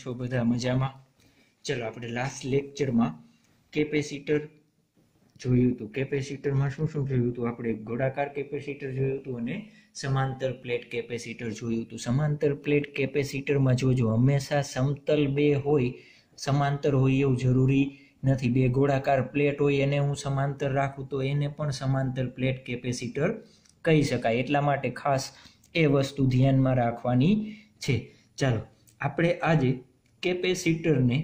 છો બધા મજામાં ચલો આપણે લાસ્ટ લેક્ચરમાં કેપેસિટર જોયું હતું કેપેસિટરમાં શું શું જોયું હતું આપણે ગોળાકાર કેપેસિટર જોયું હતું અને સમાંતર પ્લેટ કેપેસિટર જોયું હતું સમાંતર પ્લેટ કેપેસિટરમાં જોજો હંમેશા સમતલ બે હોય સમાંતર હોય એવું જરૂરી નથી બે ગોળાકાર પ્લેટ હોય એને હું સમાંતર રાખું તો એને પણ સમાંતર પ્લેટ કેપેસિટર કહી શકાય એટલા માટે ખાસ એ વસ્તુ ધ્યાનમાં રાખવાની છે ચાલો આપણે આજે કેપેસિટરને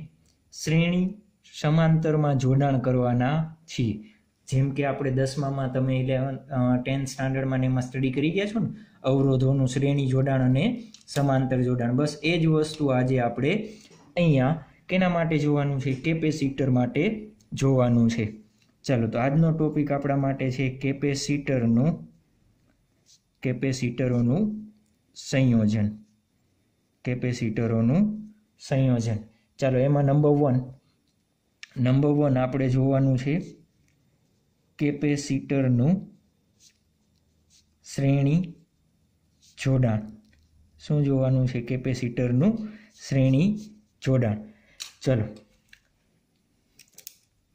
શ્રેણી સમાંતરમાં જોડાણ કરવાના છીએ જેમ કે આપણે દસમામાં તમે ઇલેવન ટેન્થ સ્ટાન્ડર્ડમાં એમાં સ્ટડી કરી ગયા છો ને અવરોધોનું શ્રેણી જોડાણ અને સમાંતર જોડાણ બસ એ જ વસ્તુ આજે આપણે અહીંયા કેના માટે જોવાનું છે કેપેસિટર માટે જોવાનું છે ચાલો તો આજનો ટોપિક આપણા માટે છે કેપેસિટરનું કેપેસિટરોનું સંયોજન કેપેસિટરોનું સંયોજન ચાલો એમાં નંબર વન નંબર વન આપણે જોવાનું છે કેપેસિટરનું શ્રેણી જોડાણ શું જોવાનું છે કેપેસિટરનું શ્રેણી જોડાણ ચલો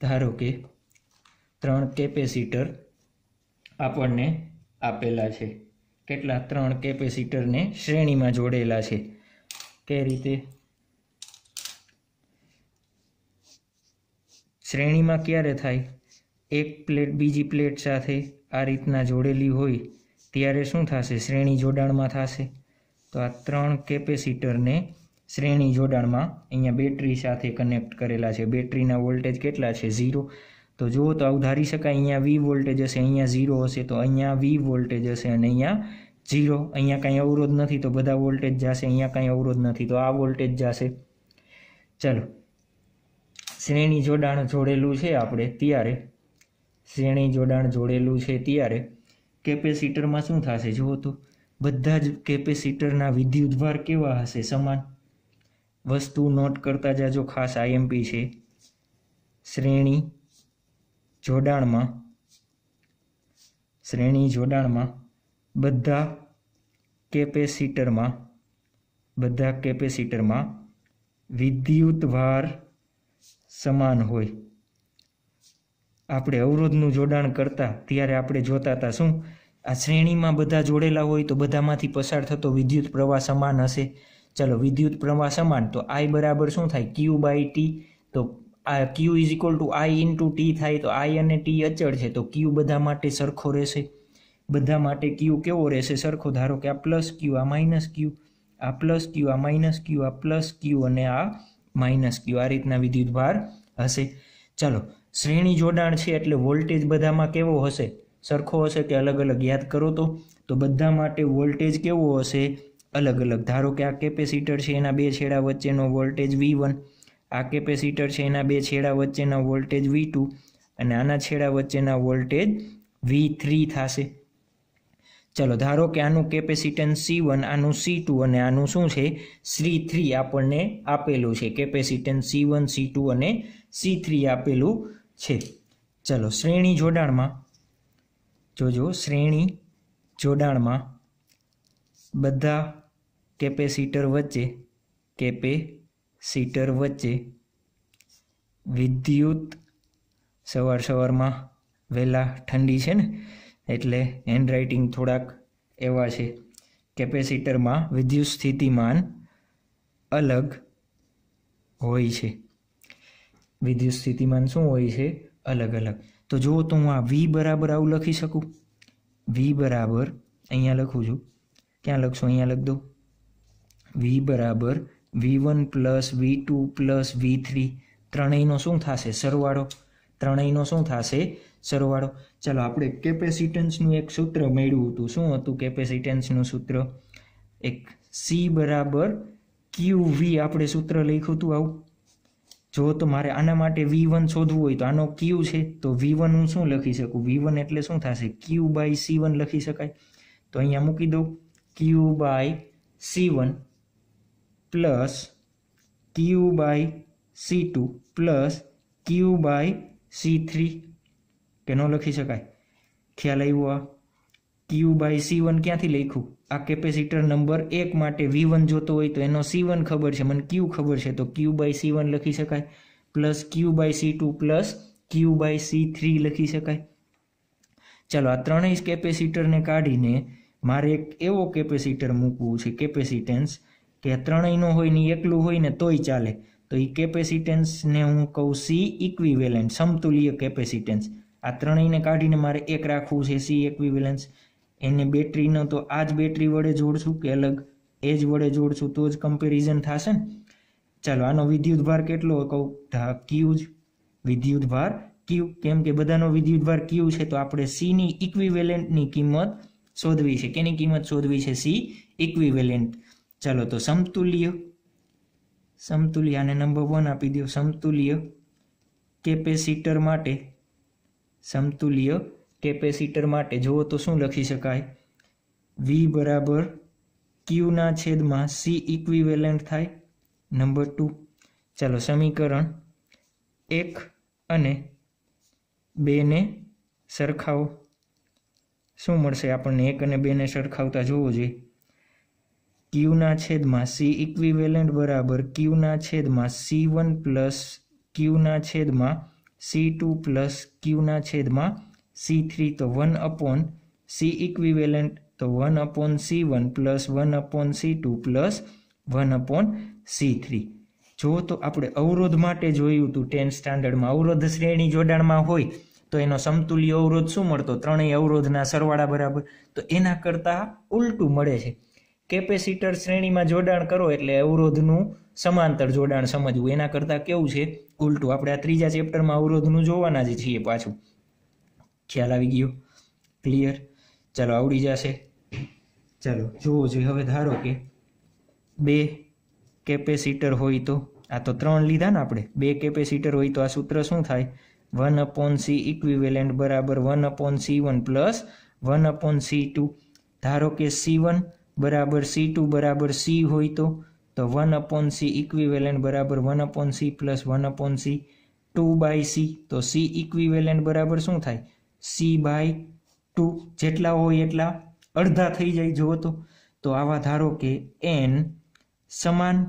ધારો કે ત્રણ કેપેસિટર આપણને આપેલા છે કેટલા ત્રણ કેપેસિટરને શ્રેણીમાં જોડેલા છે કે રીતે શ્રેણીમાં ક્યારે થાય એક પ્લેટ બીજી પ્લેટ સાથે આ રીતના જોડેલી હોય ત્યારે શું થશે શ્રેણી જોડાણમાં થશે તો આ ત્રણ કેપેસિટરને શ્રેણી જોડાણમાં અહીંયા બેટરી સાથે કનેક્ટ કરેલા છે બેટરીના વોલ્ટેજ કેટલા છે ઝીરો તો જુઓ તો આવું ધારી શકાય અહીંયા વી વોલ્ટેજ હશે અહીંયા ઝીરો હશે તો અહીંયા વી વોલ્ટેજ હશે અને અહીંયા જીરો અહીંયા કાંઈ અવરોધ નથી તો બધા વોલ્ટેજ જશે અહીંયા કાંઈ અવરોધ નથી તો આ વોલ્ટેજ જશે ચાલો શ્રેણી જોડાણ જોડેલું છે આપણે ત્યારે શ્રેણી જોડાણ જોડેલું છે ત્યારે કેપેસિટરમાં શું થશે જુઓ તો બધા જ કેપેસિટરના વિદ્યુતભાર કેવા હશે સમાન વસ્તુ નોટ કરતા જાજો ખાસ આઈએમપી છે શ્રેણી જોડાણમાં શ્રેણી જોડાણમાં બધા કેપેસિટરમાં બધા કેપેસિટરમાં વિદ્યુત ભાર સમાન હોય આપણે અવરોધનું જોડાણ કરતા ત્યારે આપણે જોતા હતા શું આ શ્રેણીમાં બધા જોડેલા હોય તો બધામાંથી પસાર થતો વિદ્યુત પ્રવાહ સમાન હશે ચલો વિદ્યુત પ્રવાહ સમાન તો આઈ બરાબર શું થાય ક્યુ બાય ટી તો આ q is equal to i into t થાય તો આઈ અને ટી અચળ છે તો ક્યુ બધા માટે સરખો રહેશે બધા માટે ક્યુ કેવો રહેશે સરખો ધારો કે આ પ્લસ ક્યુ આ માઇનસ ક્યુ આ પ્લસ ક્યુ આ માઇનસ ક્યુ આ પ્લસ ક્યુ અને આ માઇનસ ક્યુ આ રીતના વિદ્યુત ભાર હશે ચાલો શ્રેણી જોડાણ છે એટલે વોલ્ટેજ બધામાં કેવો હશે સરખો હશે કે અલગ અલગ યાદ કરો તો તો બધા માટે વોલ્ટેજ કેવો હશે અલગ અલગ ધારો કે આ કેપેસિટર છે એના બે છેડા વચ્ચેનો વોલ્ટેજ વી વન આ કેપેસિટર છે એના બે છેડા વચ્ચેના વોલ્ટેજ વી ટુ અને આના છેડા વચ્ચેના વોલ્ટેજ વી થ્રી થશે ચલો ધારો કે આનું કેપેસિટન્સ સી વન આનું સી ટુ અને આનું શું છે સી થ્રી આપણને આપેલું છે capacitance c one c two અને સી થ્રી આપેલું છે ચલો શ્રેણી જોડાણમાં જોજો શ્રેણી જોડાણમાં બધા કેપેસિટર વચ્ચે કેપેસિટર વચ્ચે વિદ્યુત સવાર સવારમાં વહેલા ઠંડી છે ને એટલે હેન્ડરાઇટિંગ થોડાક એવા છે કેપેસિટરમાં વિદ્યુત સ્થિતિમાન અલગ હોય છે વિદ્યુત સ્થિતિમાન શું હોય છે અલગ અલગ તો જુઓ તો હું આ વી બરાબર આવું લખી શકું વી બરાબર અહીંયા લખું છું ક્યાં લખશો અહીંયા લખ દઉં વી બરાબર v one plus v two plus v three ત્રણેયનો શું થશે સરવાળો ત્રણેયનો શું થશે સરવાળો ચાલો આપણે કેપેસિટન્સનું એક સૂત્ર મેળવ્યું હતું શું હતું કેપેસિટન્સનું સૂત્ર એક સી બરાબર ક્યુ વી આપણે સૂત્ર લખ્યું હતું આવું જો તો મારે આના માટે વી વન શોધવું હોય તો આનો ક્યુ છે તો વી વન હું શું લખી શકું વી વન એટલે શું થશે ક્યુ બાય સી વન લખી શકાય તો અહીંયા મૂકી દઉં q by c one plus q by c two plus q by c three કે ન લખી શકાય ખ્યાલ આવ્યો આ ક્યુ બાય સી વન ક્યાંથી લખ્યું આ કેપેસિટર નંબર એક માટે વી વન જોતો હોય તો એનો સી વન ખબર છે મને ક્યુ ખબર છે તો ક્યુ બાય સી વન લખી શકાય plus q by c two plus q by c three લખી શકાય ચાલો આ ત્રણેય કેપેસિટરને કાઢીને મારે એક એવો કેપેસિટર મૂકવું છે કેપેસિટેન્સ કે આ ત્રણેયનો હોય ને એકલું હોય ને તોય ચાલે તો એ કેપેસિટેન્સને હું કહું સી ઇક્વિવેલેન્ટ સમતુલ્ય કેપેસિટેન્સ આ ત્રણેયને કાઢીને મારે એક રાખવું છે સી એકવિવેલન્સ એને બેટરીનો તો આ જ બેટરી વડે જોડશું કે અલગ એ જ વડે જોડશું તો જ કમ્પેરિઝન થશે ને ચાલો આનો વિદ્યુત ભાર કેટલો કહું ક્યુ જ વિદ્યુત ભાર ક્યુ કેમ કે બધાનો વિદ્યુત ભાર ક્યુ છે તો આપણે સીની ઇક્વિવેલન્ટની કિંમત શોધવી છે કેની કિંમત શોધવી છે સી ઇક્વિવેલન્ટ ચાલો તો સમતુલ્ય સમતુલ્ય આને નંબર વન આપી દો સમતુલ્ય કેપેસિટર માટે સમતુલ્ય કેપેસિટર માટે જુઓ તો શું લખી શકાય વી બરાબર ક્યુના છેદમાં સી ઇક્વિવેલન્ટ થાય નંબર ટુ ચાલો સમીકરણ એક અને બેને સરખાવો શું મળશે આપણને એક અને બેને સરખાવતા જોવો જોઈએ ક્યુના છેદમાં સી ઇક્વિવેલન્ટ બરાબર ક્યુના છેદમાં સી વન પ્લસ ક્યુના છેદમાં સી ટુ પ્લસ ક્યુના છેદમાં સી થ્રી તો વન અપોન સી ઇક્વિવેલન્ટ તો one upon c one plus one upon c two plus one upon c three જો તો આપણે અવરોધ માટે જોયું હતું ટેન્થ સ્ટાન્ડર્ડમાં અવરોધ શ્રેણી જોડાણમાં હોય તો એનો સમતુલ્ય અવરોધ શું મળતો ત્રણેય અવરોધના સરવાળા બરાબર તો એના કરતાં ઉલટું મળે છે કેપેસિટર શ્રેણીમાં જોડાણ કરો એટલે અવરોધનું સમાંતર જોડાણ સમજવું એના કરતાં કેવું છે ઉલટું આપણે આ ત્રીજા ચેપ્ટરમાં અવરોધનું જોવાના જ છીએ પાછું ખ્યાલ આવી ગયો ક્લિયર ચાલો આવડી જશે ચાલો જુઓ જોઈએ હવે ધારો કે બે કેપેસિટર હોય તો આ તો ત્રણ લીધા ને આપણે બે કેપેસિટર હોય તો આ સૂત્ર શું થાય વન અપોન સી ઇક્વિવેલેન્ટ બરાબર one upon c one plus one upon c two ધારો કે સી વન બરાબર સી ટુ બરાબર સી હોય તો તો વન અપોન સી ઇક્વિવેલન્ટ બરાબર one upon c plus one upon c two by c તો સી ઇક્વિવેલન્ટ બરાબર શું થાય સી બાય ટુ જેટલા હોય એટલા અડધા થઈ જાય જુઓ તો તો આવા ધારો કે એન સમાન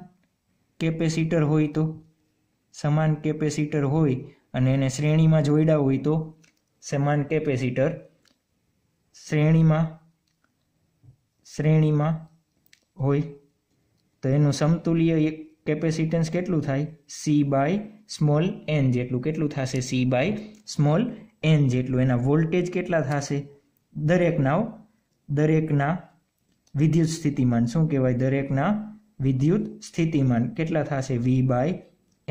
કેપેસિટર હોય તો સમાન કેપેસિટર હોય અને એને શ્રેણીમાં જોડ્યા હોય તો સમાન કેપેસિટર શ્રેણીમાં શ્રેણીમાં હોય તો એનું સમતુલ્ય એક કેપેસિટન્સ કેટલું થાય સી બાય સ્મોલ એન જેટલું કેટલું થશે સી બાય સ્મોલ એન જેટલું એના વોલ્ટેજ કેટલા થશે દરેકના દરેકના વિદ્યુત સ્થિતિમાન શું કહેવાય દરેકના વિદ્યુત સ્થિતિમાન કેટલા થશે વી બાય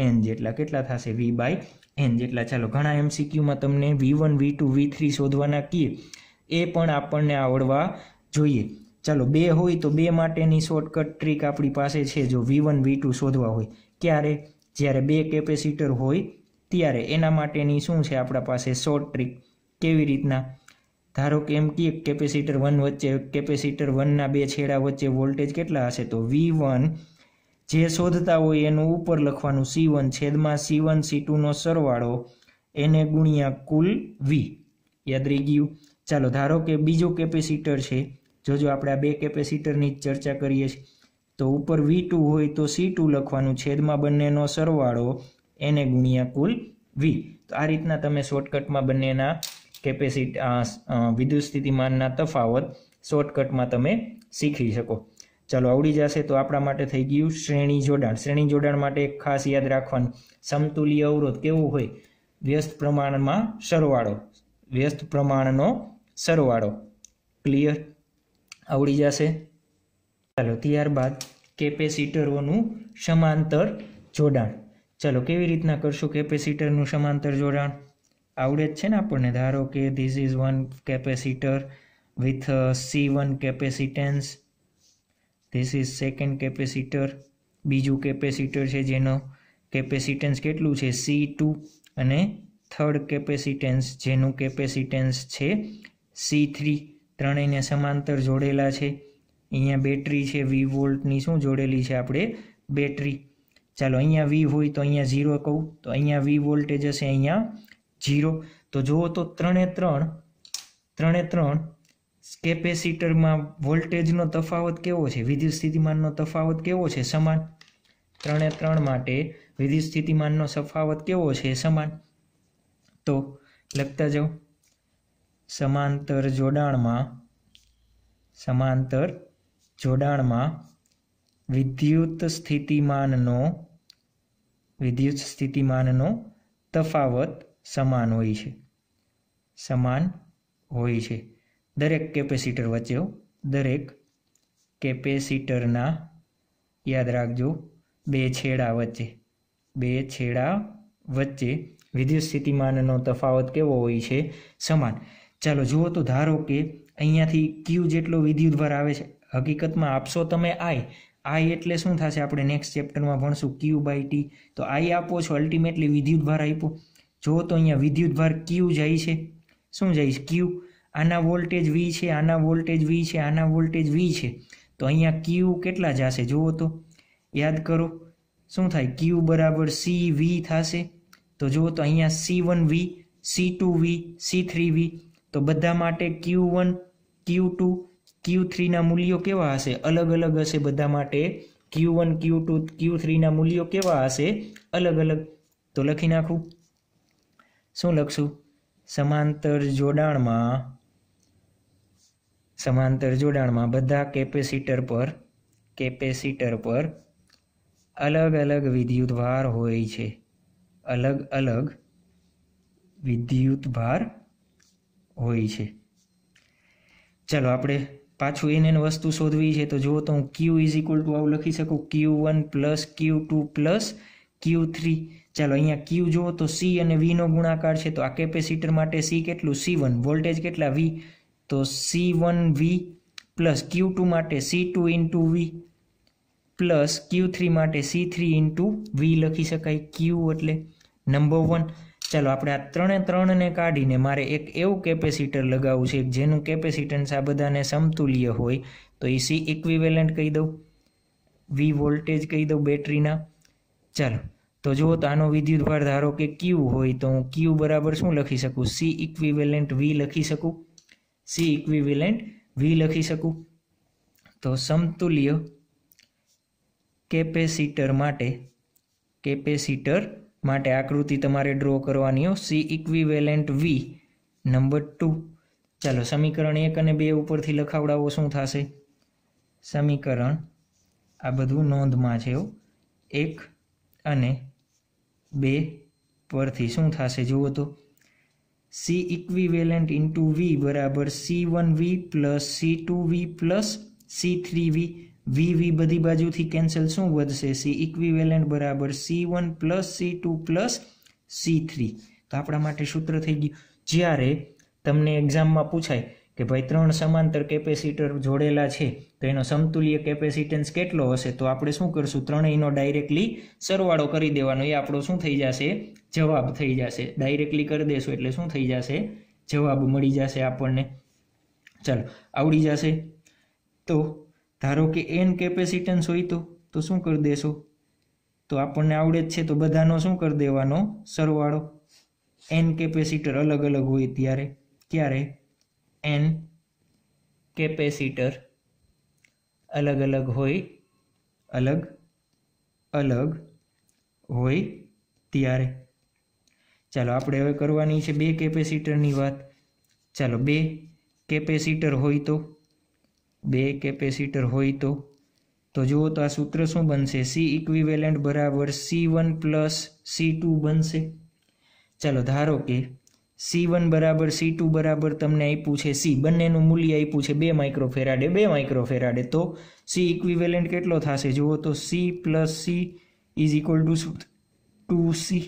એન જેટલા કેટલા થશે વી બાય એન જેટલા ચાલો ઘણા એમસીક્યુમાં તમને v one v two v three શોધવાના કીએ એ પણ આપણને આવડવા જોઈએ ચાલો બે હોય તો બે માટેની શોર્ટકટ ટ્રીક આપણી પાસે છે જો વી વન વી ટુ શોધવા હોય ક્યારે જ્યારે બે કેપેસિટર હોય ત્યારે એના માટેની શું છે આપણા પાસે શોર્ટ ટ્રીક કેવી રીતના ધારો કે એમ કે કેપેસિટર વન વચ્ચે કેપેસિટર વનના બે છેડા વચ્ચે વોલ્ટેજ કેટલા હશે તો વી વન જે શોધતા હોય એનું ઉપર લખવાનું સી વન છેદમાં સી વન સી ટુનો સરવાળો એને ગુણ્યા કુલ વી યાદ રહી ગયું ચાલો ધારો કે બીજું કેપેસિટર છે જોજો આપણે આ બે કેપેસિટરની જ ચર્ચા કરીએ છીએ તો ઉપર વી ટુ હોય તો સી ટુ લખવાનું છેદમાં બંનેનો સરવાળો એને ગુણ્યા કુલ વી તો આ રીતના તમે શોર્ટકટમાં બંનેના કેપેસિટી વિદ્યુત સ્થિતિમાનના તફાવત શોર્ટકટમાં તમે શીખી શકો ચાલો આવડી જશે તો આપણા માટે થઈ ગયું શ્રેણી જોડાણ શ્રેણી જોડાણ માટે એક ખાસ યાદ રાખવાનું સમતુલ્ય અવરોધ કેવું હોય વ્યસ્ત પ્રમાણમાં સરવાળો વ્યસ્ત પ્રમાણનો સરવાળો ક્લિયર આવડી જશે ચાલો ત્યારબાદ કેપેસિટરોનું સમાંતર જોડાણ ચાલો કેવી રીતના કરશું કેપેસિટરનું સમાંતર જોડાણ આવડે જ છે ને આપણને ધારો કે this is one capacitor with c one capacitance this is second capacitor બીજું કેપેસિટર છે જેનો કેપેસિટેન્સ કેટલું છે સી ટુ અને થર્ડ કેપેસિટેન્સ જેનું કેપેસિટેન્સ છે સી થ્રી ત્રણેયને સમાંતર જોડેલા છે અહીંયા બેટરી છે વી વોલ્ટની શું જોડેલી છે આપણે બેટરી ચાલો અહીંયા વી હોય તો અહીંયા ઝીરો કહું તો અહીંયા વી વોલ્ટેજ હશે અહીંયા ઝીરો તો જુઓ તો ત્રણે ત્રણ ત્રણે ત્રણ કેપેસિટરમાં વોલ્ટેજનો તફાવત કેવો છે વિદ્યુત સ્થિતિમાનનો તફાવત કેવો છે સમાન ત્રણે ત્રણ માટે વિદ્યુત સ્થિતિમાનનો તફાવત કેવો છે સમાન તો લખતા જાઓ સમાંતર જોડાણમાં સમાંતર જોડાણમાં વિદ્યુત સ્થિતિમાનનો વિદ્યુત સ્થિતિમાનનો તફાવત સમાન હોય છે સમાન હોય છે દરેક કેપેસિટર વચ્ચે દરેક કેપેસિટરના યાદ રાખજો બે છેડા વચ્ચે બે છેડા વચ્ચે વિદ્યુત સ્થિતિમાનનો તફાવત કેવો હોય છે સમાન ચાલો જુઓ તો ધારો કે અહીંયાથી ક્યુ જેટલો વિદ્યુતભાર આવે છે હકીકતમાં આપશો તમે આઈ આઈ એટલે શું થશે આપણે નેક્સ્ટ ચેપ્ટરમાં ભણશું ક્યુ બાય ટી તો આઈ આપો છો અલ્ટિમેટલી વિદ્યુતભાર આપ્યો જુઓ તો અહીંયા વિદ્યુતભાર ક્યુ જાય છે શું જાય છે ક્યુ આના વોલ્ટેજ વી છે આના વોલ્ટેજ વી છે આના વોલ્ટેજ વી છે તો અહીંયા ક્યુ કેટલા જશે જુઓ તો યાદ કરો શું થાય ક્યુ બરાબર સી વી થશે તો જુઓ તો અહીંયા c one v c two v c three v તો બધા માટે ક્યુ વન ક્યુ ટુ ક્યુ થ્રીના મૂલ્યો કેવા હશે અલગ અલગ હશે બધા માટે ક્યુ વન ક્યુ ટુ ક્યુ થ્રીના મૂલ્યો કેવા હશે અલગ અલગ તો લખી નાખું શું લખશું સમાંતર જોડાણમાં સમાંતર જોડાણમાં બધા કેપેસિટર પર કેપેસિટર પર અલગ અલગ વિદ્યુતભાર હોય છે અલગ અલગ વિદ્યુતભાર હોય છે ચાલો આપણે પાછું એને વસ્તુ શોધવી છે તો જુઓ તો હું ક્યુ ઇઝ ઇક્વલ ટુ આવું લખી શકું q one plus q two plus q three ચાલો અહીંયા ક્યુ જુઓ તો સી અને વીનો ગુણાકાર છે તો આ કેપેસિટર માટે સી કેટલું સી વન વોલ્ટેજ કેટલા વી તો c one v plus q two માટે c two into v plus q three માટે સી થ્રી ઇન્ટુ વી લખી શકાય ક્યુ એટલે નંબર વન ચાલો આપણે આ ત્રણે ત્રણને કાઢીને મારે એક એવું કેપેસિટર લગાવવું છે જેનું કેપેસિટન્સ આ બધાને સમતુલ્ય હોય તો એ સી ઇક્વિવેલન્ટ કહી દઉં વી વોલ્ટેજ કહી દઉં બેટરીના ચાલો તો જુઓ તો આનો વિદ્યુતભાર ધારો કે ક્યુ હોય તો હું ક્યુ બરાબર શું લખી શકું સી ઇક્વિવેલન્ટ વી લખી શકું સી ઇક્વિવેલન્ટ વી લખી શકું તો સમતુલ્ય કેપેસિટર માટે કેપેસિટર માટે આકૃતિ તમારે ડ્રો કરવાની હો c equivalent v number two ચાલો સમીકરણ એક અને બે ઉપરથી લખાવડાવો શું થશે સમીકરણ આ બધું નોંધમાં છે એક અને બે પરથી શું થશે જુઓ તો સી ઇક્વિવેલેન્ટ ઇન્ટુ વી બરાબર c one v plus c two v plus c three v v v બધી બાજુથી કેન્સલ શું વધશે સી ઇક્વિવેલન્ટ બરાબર c one plus c two plus c three તો આપણા માટે સૂત્ર થઈ ગયું જ્યારે તમને એક્ઝામમાં પૂછાય કે ભાઈ ત્રણ સમાંતર કેપેસિટર જોડેલા છે તો એનો સમતુલ્ય કેપેસિટન્સ કેટલો હશે તો આપણે શું કરશું ત્રણેયનો ડાયરેક્ટલી સરવાળો કરી દેવાનો એ આપણો શું થઈ જશે જવાબ થઈ જશે ડાયરેક્ટલી કરી દેશું એટલે શું થઈ જશે જવાબ મળી જશે આપણને ચાલો આવડી જશે તો ધારો કે એન કેપેસિટન્સ હોય તો તો શું કરી દેશો તો આપણને આવડે જ છે તો બધાનો શું કરી દેવાનો સરવાળો એન કેપેસિટર અલગ અલગ હોય ત્યારે ક્યારે એન કેપેસિટર અલગ અલગ હોય અલગ અલગ હોય ત્યારે ચાલો આપણે હવે કરવાની છે બે કેપેસિટરની વાત ચાલો બે કેપેસિટર હોય તો બે કેપેસિટર હોય તો તો જુઓ તો આ સૂત્ર શું બનશે સી ઇક્વિવેલન્ટ બરાબર c one plus c two બનશે ચાલો ધારો કે સી વન બરાબર સી ટુ બરાબર તમને આપ્યું છે સી બંનેનું મૂલ્ય આપ્યું છે બે માઇક્રો ફેરાડે બે માઇક્રો ફેરાડે તો સી ઇક્વિવેલન્ટ કેટલો થશે જુઓ તો c plus c is equal to two c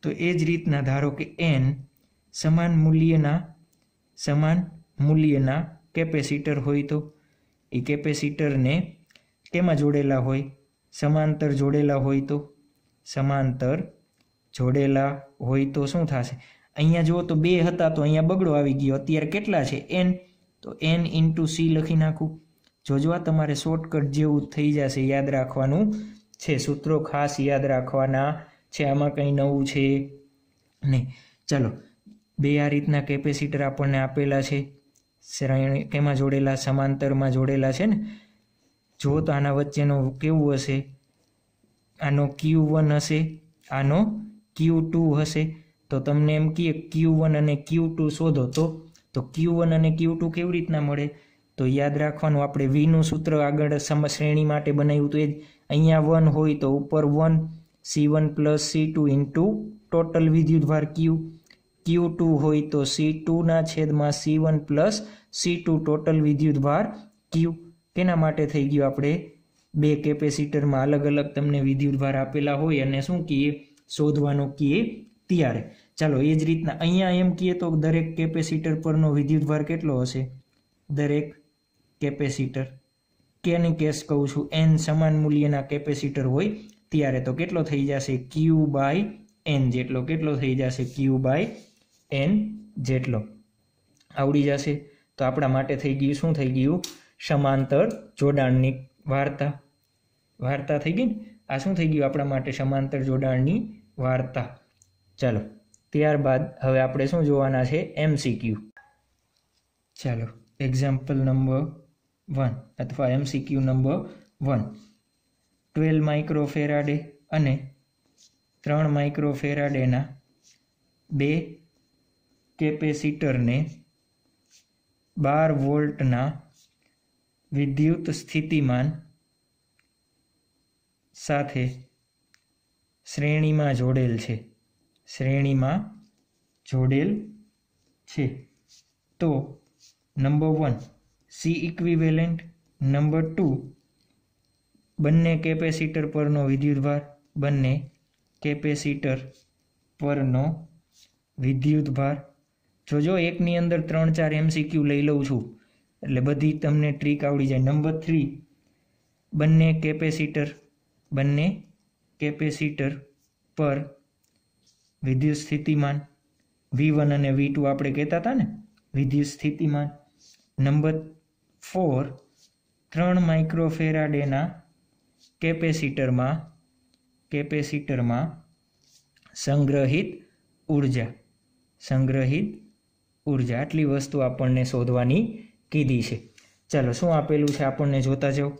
તો એ જ રીતના ધારો કે એન સમાન મૂલ્યના સમાન મૂલ્યના કેપેસિટર હોય તો એ કેપેસિટરને કેમાં જોડેલા હોય સમાંતર જોડેલા હોય તો સમાંતર જોડેલા હોય તો શું થશે અહીંયા જુઓ તો બે હતા તો અહીંયા બગડો આવી ગયો અત્યારે કેટલા છે એન તો એન ઇન્ટુ સી લખી નાખું જોજો આ તમારે શોર્ટકટ જેવું થઈ જશે યાદ રાખવાનું છે સૂત્રો ખાસ યાદ રાખવાના છે આમાં કંઈ નવું છે નહીં ચલો બે આ રીતના કેપેસિટર આપણને આપેલા છે શ્રેણી કેમાં જોડેલા સમાંતરમાં જોડેલા છે ને જો તો આના વચ્ચેનો કેવું હશે આનો ક્યુ વન હશે આનો ક્યુ ટુ હશે તો તમને એમ કહીએ ક્યુ વન અને ક્યુ ટુ શોધો તો તો ક્યુ વન અને ક્યુ ટુ કેવી રીતના મળે તો યાદ રાખવાનું આપણે વીનું સૂત્ર આગળ સમ શ્રેણી માટે બનાવ્યું તો એ જ અહીંયા વન હોય તો ઉપર one c one plus c two into total વિદ્યુતભાર ક્યુ ક્યુ ટુ હોય તો સી ટુના છેદમાં c one plus c two total વિદ્યુત ભાર ક્યુ કેના માટે થઈ ગયું આપણે બે કેપેસિટરમાં અલગ અલગ તમને વિદ્યુત ભાર આપેલા હોય અને શું કહીએ શોધવાનો કહીએ ત્યારે ચાલો એ જ રીતના અહીંયા એમ કહીએ તો દરેક કેપેસિટર પરનો વિદ્યુત ભાર કેટલો હશે દરેક કેપેસિટર કેની કેસ કહું છું એન સમાન મૂલ્યના કેપેસિટર હોય ત્યારે તો કેટલો થઈ જશે ક્યુ બાય એન જેટલો કેટલો થઈ જશે ક્યુ બાય એન જેટલો આવડી જશે તો આપણા માટે થઈ ગયું શું થઈ ગયું સમાંતર જોડાણની વાર્તા વાર્તા થઈ ગઈ ને આ શું થઈ ગયું આપણા માટે સમાંતર જોડાણની વાર્તા ચાલો ત્યારબાદ હવે આપણે શું જોવાના છે એમ સીક્યુ ચાલો એક્ઝામ્પલ નંબર વન અથવા MCQ number one twelve micro Faraday અને ત્રણ માઇક્રો ફેરાડેના બે કેપેસિટરને બાર વોલ્ટના વિદ્યુત સ્થિતિમાન સાથે શ્રેણીમાં જોડેલ છે શ્રેણીમાં જોડેલ છે તો number one c equivalent number two બંને કેપેસિટર પરનો વિદ્યુતભાર બંને કેપેસિટર પરનો વિદ્યુતભાર જો જો એકની અંદર ત્રણ ચાર એમસીક્યુ લઈ લઉં છું એટલે બધી તમને ટ્રીક આવડી જાય નંબર થ્રી બંને કેપેસિટર બંને કેપેસિટર પર વિદ્યુત સ્થિતિમાન વી વન અને વી ટુ આપણે કહેતા હતા ને વિદ્યુત સ્થિતિમાન નંબર ફોર ત્રણ માઇક્રોફેરાડેના કેપેસિટરમાં કેપેસિટરમાં સંગ્રહિત ઉર્જા સંગ્રહિત ઉર્જા આટલી વસ્તુ આપણને શોધવાની કીધી છે ચાલો શું આપેલું છે આપણને જોતા જાઓ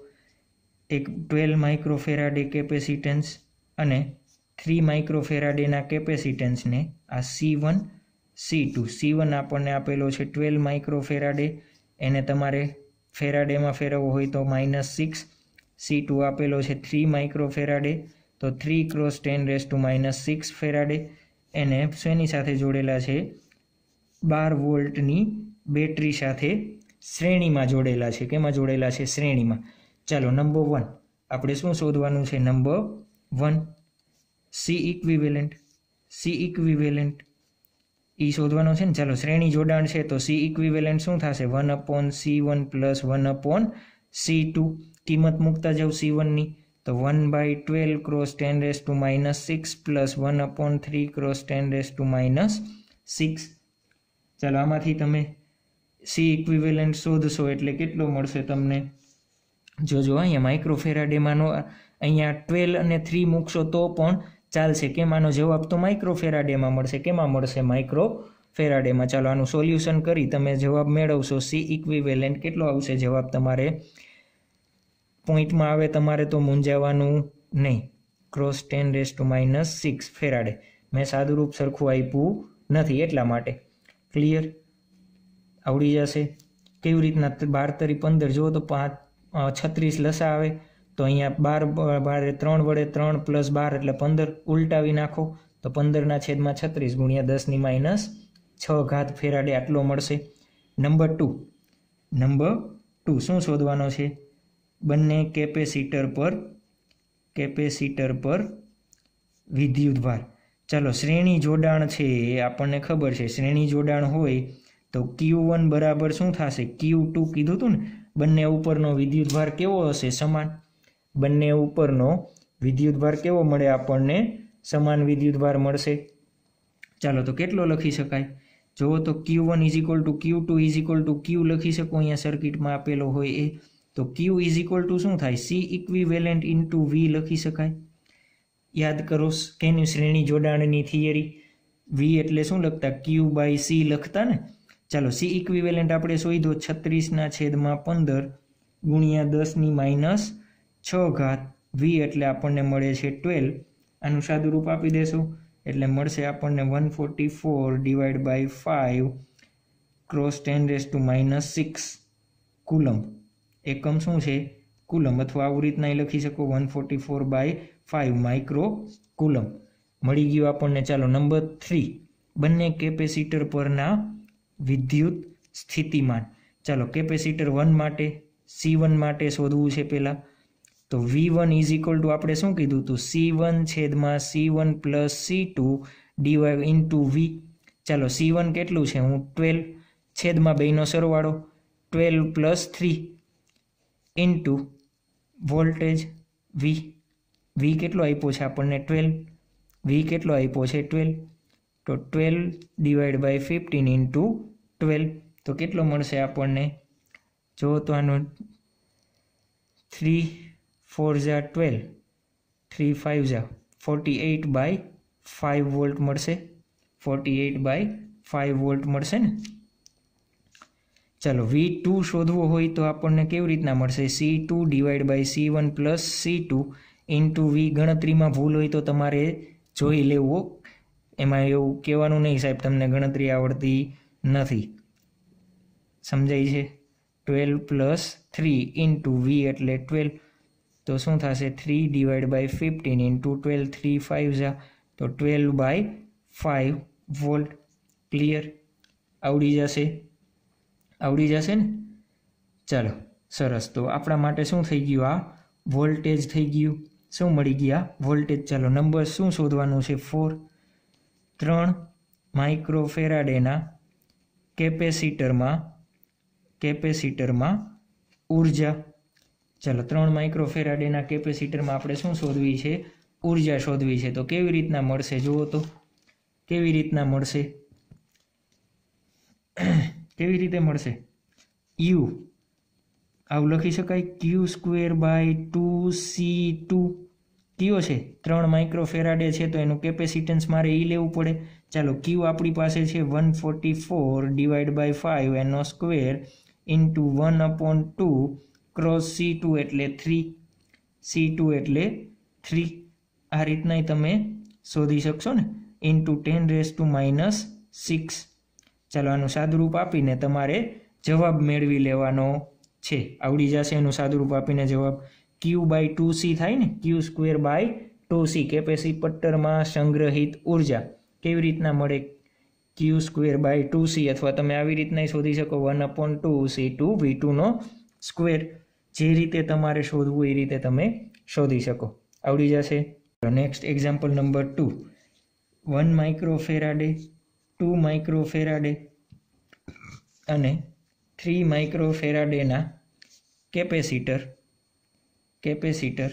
એક ટ્વેલ્વ માઇક્રોફેરાડે કેપેસિટન્સ અને થ્રી માઇક્રોફેરાડેના કેપેસિટન્સને આ c one c two C one આપણને આપેલો છે ટ્વેલ્વ માઇક્રોફેરાડે એને તમારે ફેરાડેમાં ફેરવવો હોય તો માઇનસ સિક્સ સી ટુ આપેલો છે થ્રી માઇક્રોફેરાડે તો three cross ten raise to minus six faraday એને શેની સાથે જોડેલા છે બાર વોલ્ટની બેટરી સાથે શ્રેણીમાં જોડેલા છે કેમાં જોડેલા છે શ્રેણીમાં ચાલો નંબર વન આપણે શું શોધવાનું છે number one c equivalent c equivalent એ શોધવાનો છે ને ચાલો શ્રેણી જોડાણ છે તો સી ઇક્વિવેલન્ટ શું થશે one upon c one plus one upon c two કિંમત મૂકતા જાઉં સી વનની તો one by twelve cross ten raise to minus six plus one upon three cross ten raise to minus six ચાલો આમાંથી તમે સી ઇક્વિવેલન્ટ શોધશો એટલે કેટલો મળશે તમને જોજો અહીંયા માઇક્રોફેરાડેમાંનો અહીંયા ટ્વેલ્વ અને થ્રી મૂકશો તો પણ ચાલશે કેમ આનો જવાબ તો માઇક્રોફેરાડેમાં મળશે કેમાં મળશે માઇક્રો ફેરાડેમાં ચાલો આનું સોલ્યુશન કરી તમે જવાબ મેળવશો સી ઇક્વિવેલેન્ટ કેટલો આવશે જવાબ તમારે પોઈન્ટમાં આવે તમારે તો મૂંઝાવાનું નહીં cross ten raise to minus six faraday મેં સાદુરૂપ સરખું આપ્યું નથી એટલા માટે ક્લિયર આવડી જશે કેવી રીતના બાર તરી પંદર જુઓ તો પાંચ છત્રીસ લસા આવે તો અહીંયા બાર બારે ત્રણ વડે ત્રણ પ્લસ બાર એટલે પંદર ઉલટાવી નાખો તો પંદરના છેદમાં છત્રીસ ગુણ્યા દસની માઇનસ છ ઘાત ફેરાડે આટલો મળશે નંબર ટુ નંબર ટુ શું શોધવાનો છે બંને કેપેસિટર પર કેપેસિટર પર વિદ્યુતભાર ચાલો શ્રેણી જોડાણ છે એ આપણને ખબર છે શ્રેણી જોડાણ હોય તો ક્યુ વન બરાબર શું થશે ક્યુ ટુ કીધું હતું ને બંને ઉપરનો વિદ્યુતભાર કેવો હશે સમાન બંને ઉપરનો વિદ્યુતભાર કેવો મળે આપણને સમાન વિદ્યુતભાર મળશે ચાલો તો કેટલો લખી શકાય જુઓ તો q one is equal to q two is equal to q લખી શકો અહીંયા સર્કિટમાં આપેલો હોય એ તો ક્યુ ઇઝ ઇક્વલ ટુ શું થાય c equi equivalent into v લખી શકાય યાદ કરો કેની શ્રેણી જોડાણની થિયરી વી એટલે શું લખતા ક્યુ બાય સી લખતા ને ચાલો સી ઇક્વિવેલન્ટ આપણે શોધો છત્રીસના છેદમાં પંદર ગુણ્યા દસની માઇનસ છ ઘાત વી એટલે આપણને મળે છે ટ્વેલ્વ આનું સાદુરૂપ આપી દેશું એટલે મળશે આપણને one forty four divide by five cross ten raise to minus six coulomb એકમ શું છે કુલમ અથવા આવું રીતના એ લખી શકો one forty four by five micro coulomb મળી ગયું આપણને ચાલો નંબર થ્રી બંને કેપેસિટર પરના વિદ્યુત સ્થિતિમાન ચાલો કેપેસિટર વન માટે સી વન માટે શોધવું છે પહેલાં તો v one is equal to આપણે શું કીધું હતું સી વન છેદમાં c one plus c two divide to v ચાલો સી વન કેટલું છે હું ટ્વેલ્વ છેદમાં બેનો સરવાળો twelve plus three into voltage v v કેટલો આપ્યો છે આપણને ટ્વેલ્વ વી કેટલો આપ્યો છે ટ્વેલ્વ તો twelve divide by fifteen into twelve તો કેટલો મળશે આપણને જો તો આનો થ્રી ફોર ઝા ટ્વેલ્વ થ્રી ફાઇવ ઝા forty eight by five volt મળશે forty eight by five volt મળશે ને ચાલો વી ટુ શોધવો હોય તો આપણને કેવી રીતના મળશે c two divide by c one plus c two into v ગણતરીમાં ભૂલ હોય તો તમારે જોઈ લેવો એમાં એવું કહેવાનું નહીં સાહેબ તમને ગણતરી આવડતી નથી સમજાય છે twelve plus three into v એટલે ટ્વેલ્વ તો શું થશે three divide by fifteen into twelve three five જા તો twelve by five volt clear આવડી જશે આવડી જશે ને ચાલો સરસ તો આપણા માટે શું થઈ ગયું આ વોલ્ટેજ થઈ ગયું શું મળી ગયા વોલ્ટેજ ચાલો નંબર શું શોધવાનું છે ફોર ત્રણ માઇક્રોફેરાડેના કેપેસિટરમાં કેપેસિટરમાં ઉર્જા ચાલો ત્રણ માઇક્રોફેરાડેના કેપેસિટરમાં આપણે શું શોધવી છે ઉર્જા શોધવી છે તો કેવી રીતના મળશે જુઓ તો કેવી રીતના મળશે કેવી રીતે મળશે યુ આવું લખી શકાય q square by two c two કયો છે ત્રણ માઇક્રો ફેરાડે છે તો એનું કેપેસિટન્સ મારે ઈ લેવું પડે ચાલો ક્યુ આપણી પાસે છે one forty four divide by five એનો square into one upon two cross c two એટલે થ્રી સી ટુ એટલે થ્રી આ રીતના તમે શોધી શકશો ને into ten raise to minus six ચાલવાનું આનું સાદુરૂપ આપીને તમારે જવાબ મેળવી લેવાનો છે આવડી જશે એનું સાદુરૂપ આપીને જવાબ ક્યુ બાય ટુ સી થાય ને q square by two c પટ્ટરમાં સંગ્રહિત ઉર્જા કેવી રીતના મળે q square by two c અથવા તમે આવી રીતના શોધી શકો one upon two c two v ટુનો સ્ક્વેર જે રીતે તમારે શોધવું એ રીતે તમે શોધી શકો આવડી જશે next example number two one micro faraday two microfaraday અને થ્રી માઇક્રોફેરાડેના કેપેસિટર કેપેસિટર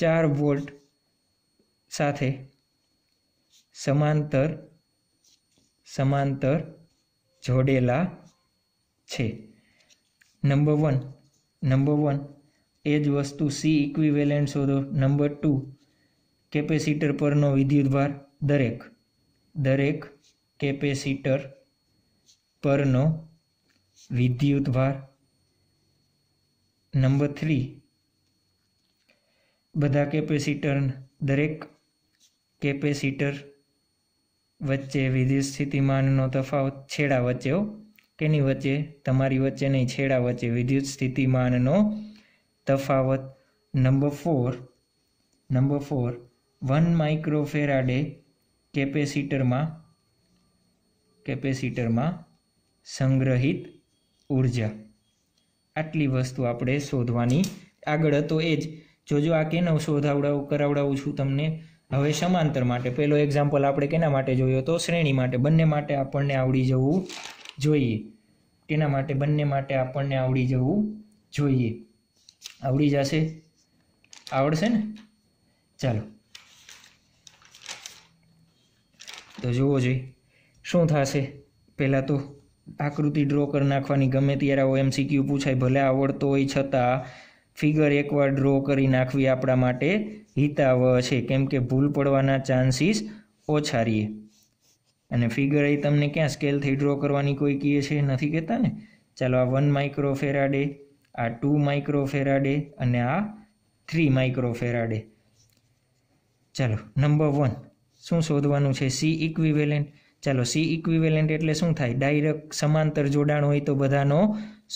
ચાર વોલ્ટ સાથે સમાંતર સમાંતર જોડેલા છે નંબર વન નંબર વન એ જ વસ્તુ સી ઇક્વિવેલેન્ટ શોધો નંબર ટુ કેપેસિટર પરનો વિદ્યુતભાર દરેક દરેક કેપેસિટર પરનો વિદ્યુતભાર નંબર થ્રી બધા કેપેસિટર દરેક કેપેસિટર વચ્ચે વિદ્યુત સ્થિતિમાનનો તફાવત છેડા વચ્ચે કેની વચ્ચે તમારી વચ્ચે નહીં છેડા વચ્ચે વિદ્યુત સ્થિતિમાનનો તફાવત number four number four one microfaraday કેપેસિટરમાં કેપેસિટરમાં સંગ્રહિત ઉર્જા આટલી વસ્તુ આપણે શોધવાની આગળ હતો એ જ જોજો આ કેનો શોધ કરાવડાવું છું તમને હવે સમાંતર માટે પહેલો એક્ઝામ્પલ આપણે કેના માટે જોયો હતો શ્રેણી માટે બંને માટે આપણને આવડી જવું જોઈએ તેના માટે બંને માટે આપણને આવડી જવું જોઈએ આવડી જશે આવડશે ને ચાલો તો જોવો જોઈએ શું થશે પહેલાં તો આકૃતિ ડ્રો કરી નાખવાની ગમે ત્યારે આવો એમસીક્યુ પૂછાય ભલે આવડતો હોય છતાં ફિગર એકવાર ડ્રો કરી નાખવી આપણા માટે હિતાવ છે કેમ કે ભૂલ પડવાના ચાન્સીસ ઓછા રહીએ અને ફિગર એ તમને ક્યાં સ્કેલથી ડ્રો કરવાની કોઈ કહે છે નથી કહેતા ને ચાલો આ વન માઇક્રો ફેરાડે આ ટુ માઇક્રો ફેરાડે અને આ થ્રી માઇક્રો ફેરાડે ચાલો નંબર વન શું શોધવાનું છે સી ઇક્વિવેલેન્ટ ચાલો સી ઇક્વિવેલેન્ટ એટલે શું થાય ડાયરેક્ટ સમાંતર જોડાણ હોય તો બધાનો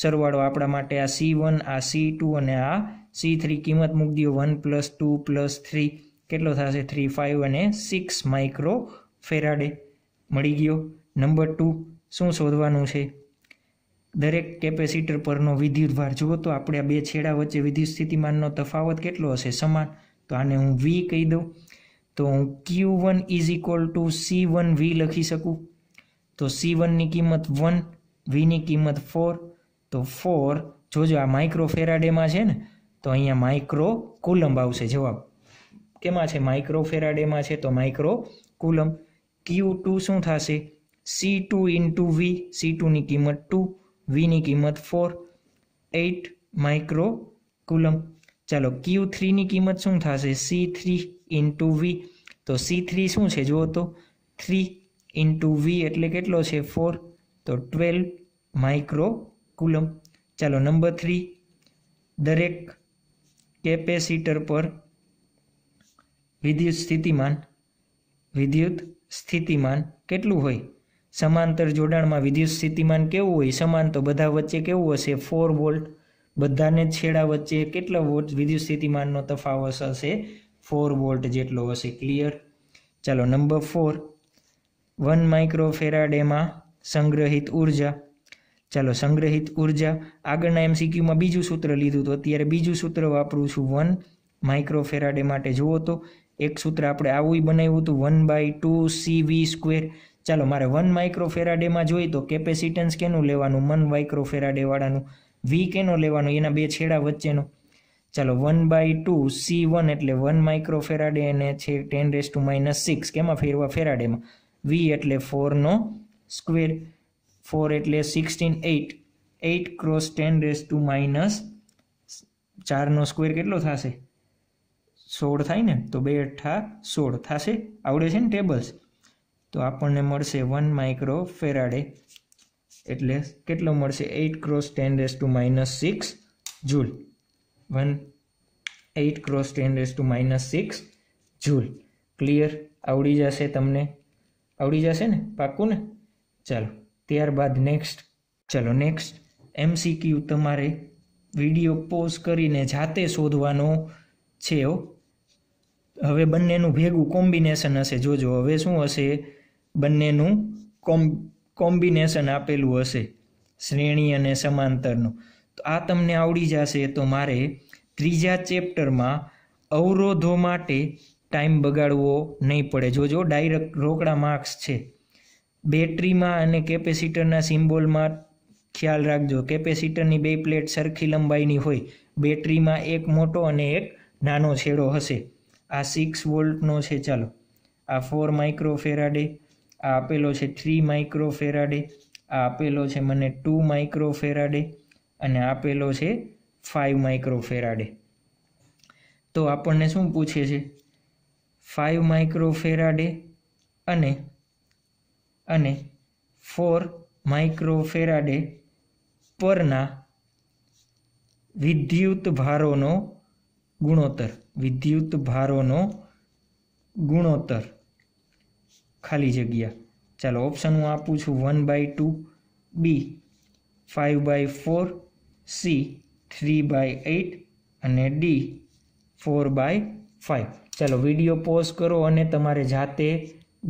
સરવાળો આપણા માટે આ સી વન આ સી ટુ અને આ સી થ્રી કિંમત મૂકી દો one plus two plus three કેટલો થશે થ્રી ફાઇવ અને સિક્સ માઇક્રો ફેરાડે મળી ગયો નંબર ટુ શું શોધવાનું છે દરેક કેપેસિટર પરનો વિદ્યુતભાર જુઓ તો આપણે આ બે છેડા વચ્ચે વિદ્યુત સ્થિતિમાનનો તફાવત કેટલો હશે સમાન તો આને હું વી કહી દઉં તો હું q one is equal to C one v લખી શકું તો સી વનની કિંમત વન વીની કિંમત ફોર તો ફોર જોજો આ માઇક્રો ફેરાડેમાં છે ને તો અહીંયા માઇક્રો કુલંબ આવશે જવાબ કેમાં છે માઇક્રો ફેરાડેમાં છે તો માઇક્રો કુલંબ ક્યુ ટુ શું થશે c two into v c ટુની કિંમત ટુ વીની કિંમત ફોર એઇટ માઇક્રો કુલમ ચાલો ક્યુ થ્રીની કિંમત શું થશે સી થ્રી ઇન્ટુ વી તો સી થ્રી શું છે જુઓ તો થ્રી ઇન્ટુ વી એટલે કેટલો છે ફોર તો ટ્વેલ્વ માઇક્રો કુલમ ચાલો નંબર થ્રી દરેક કેપેસિટર પર વિદ્યુત સ્થિતિમાન વિદ્યુત સ્થિતિમાન કેટલું હોય સમાંતર જોડાણમાં વિદ્યુત સ્થિતિમાન કેવું હોય સમાન તો બધા વચ્ચે કેવું હશે ફોર વોલ્ટ બધાને છેડા વચ્ચે કેટલા વોલ્ટ વિદ્યુત સ્થિતિમાનનો તફાવત હશે ફોર વોલ્ટ જેટલો હશે ક્લિયર ચાલો નંબર ફોર વન માઇક્રોફેરાડેમાં સંગ્રહિત ઉર્જા ચાલો સંગ્રહિત ઉર્જા આગળના એમસીક્યુમાં બીજું સૂત્ર લીધું તો અત્યારે બીજું સૂત્ર વાપરું છું વન માઇક્રોફેરાડે માટે જુઓ તો એક સૂત્ર આપણે આવું બનાવ્યું હતું one by two C V square ચાલો મારે વન માઇક્રોફેરાડેમાં જોઈએ તો કેપેસિટન્સ કેનું લેવાનું વન માઇક્રોફેરાડેવાળાનું વી કેનો લેવાનો એના બે છેડા વચ્ચેનો ચાલો one by two C one એટલે વન માઇક્રોફેરાડે અને છે ten raise to minus six કેમાં ફેરવા ફેરાડેમાં વી એટલે ફોરનો સ્ક્વેર ફોર એટલે sixteen eight eight cross ten raise to minus ચારનો સ્ક્વેર કેટલો થશે સોળ થાય ને તો બે અઠ્ઠા સોળ થશે આવડે છે ને ટેબલ્સ તો આપણને મળશે વન માઇક્રો ફેરાડે એટલે કેટલો મળશે eight cross ten raise to minus six joule one eight cross ten raise to minus six joule clear આવડી જશે તમને આવડી જશે ને પાક્કું ને ચાલો ત્યારબાદ નેક્સ્ટ ચલો નેક્સ્ટ એમસીક્યુ તમારે વિડીયો પોઝ કરીને જાતે શોધવાનો છે હવે બંનેનું ભેગું કોમ્બિનેશન હશે જોજો હવે શું હશે બંનેનું કોમ્બ કોમ્બિનેશન આપેલું હશે શ્રેણી અને સમાંતરનું આ તમને આવડી જશે તો મારે ત્રીજા ચેપ્ટરમાં અવરોધો માટે ટાઈમ બગાડવો નહીં પડે જોજો ડાયરેક્ટ રોકડા માર્ક્સ છે બેટરીમાં અને કેપેસિટરના સિમ્બોલમાં ખ્યાલ રાખજો કેપેસિટરની બે પ્લેટ સરખી લંબાઈની હોય બેટરીમાં એક મોટો અને એક નાનો છેડો હશે આ સિક્સ વોલ્ટનો છે ચાલો આ ફોર માઇક્રો ફેરાડે આ આપેલો છે થ્રી માઇક્રો ફેરાડે આ આપેલો છે મને ટુ માઇક્રો ફેરાડે અને આપેલો છે ફાઇવ માઇક્રોફેરાડે તો આપણને શું પૂછે છે ફાઇવ માઇક્રોફેરાડે અને અને ફોર માઇક્રોફેરાડે પરના વિદ્યુત ભારોનો ગુણોત્તર વિદ્યુત ભારોનો ગુણોત્તર ખાલી જગ્યા ચાલો ઓપ્શન હું આપું છું one by two B five by four C three by eight અને ડી ફોર બાય ફાઇવ ચાલો વિડીયો પોઝ કરો અને તમારે જાતે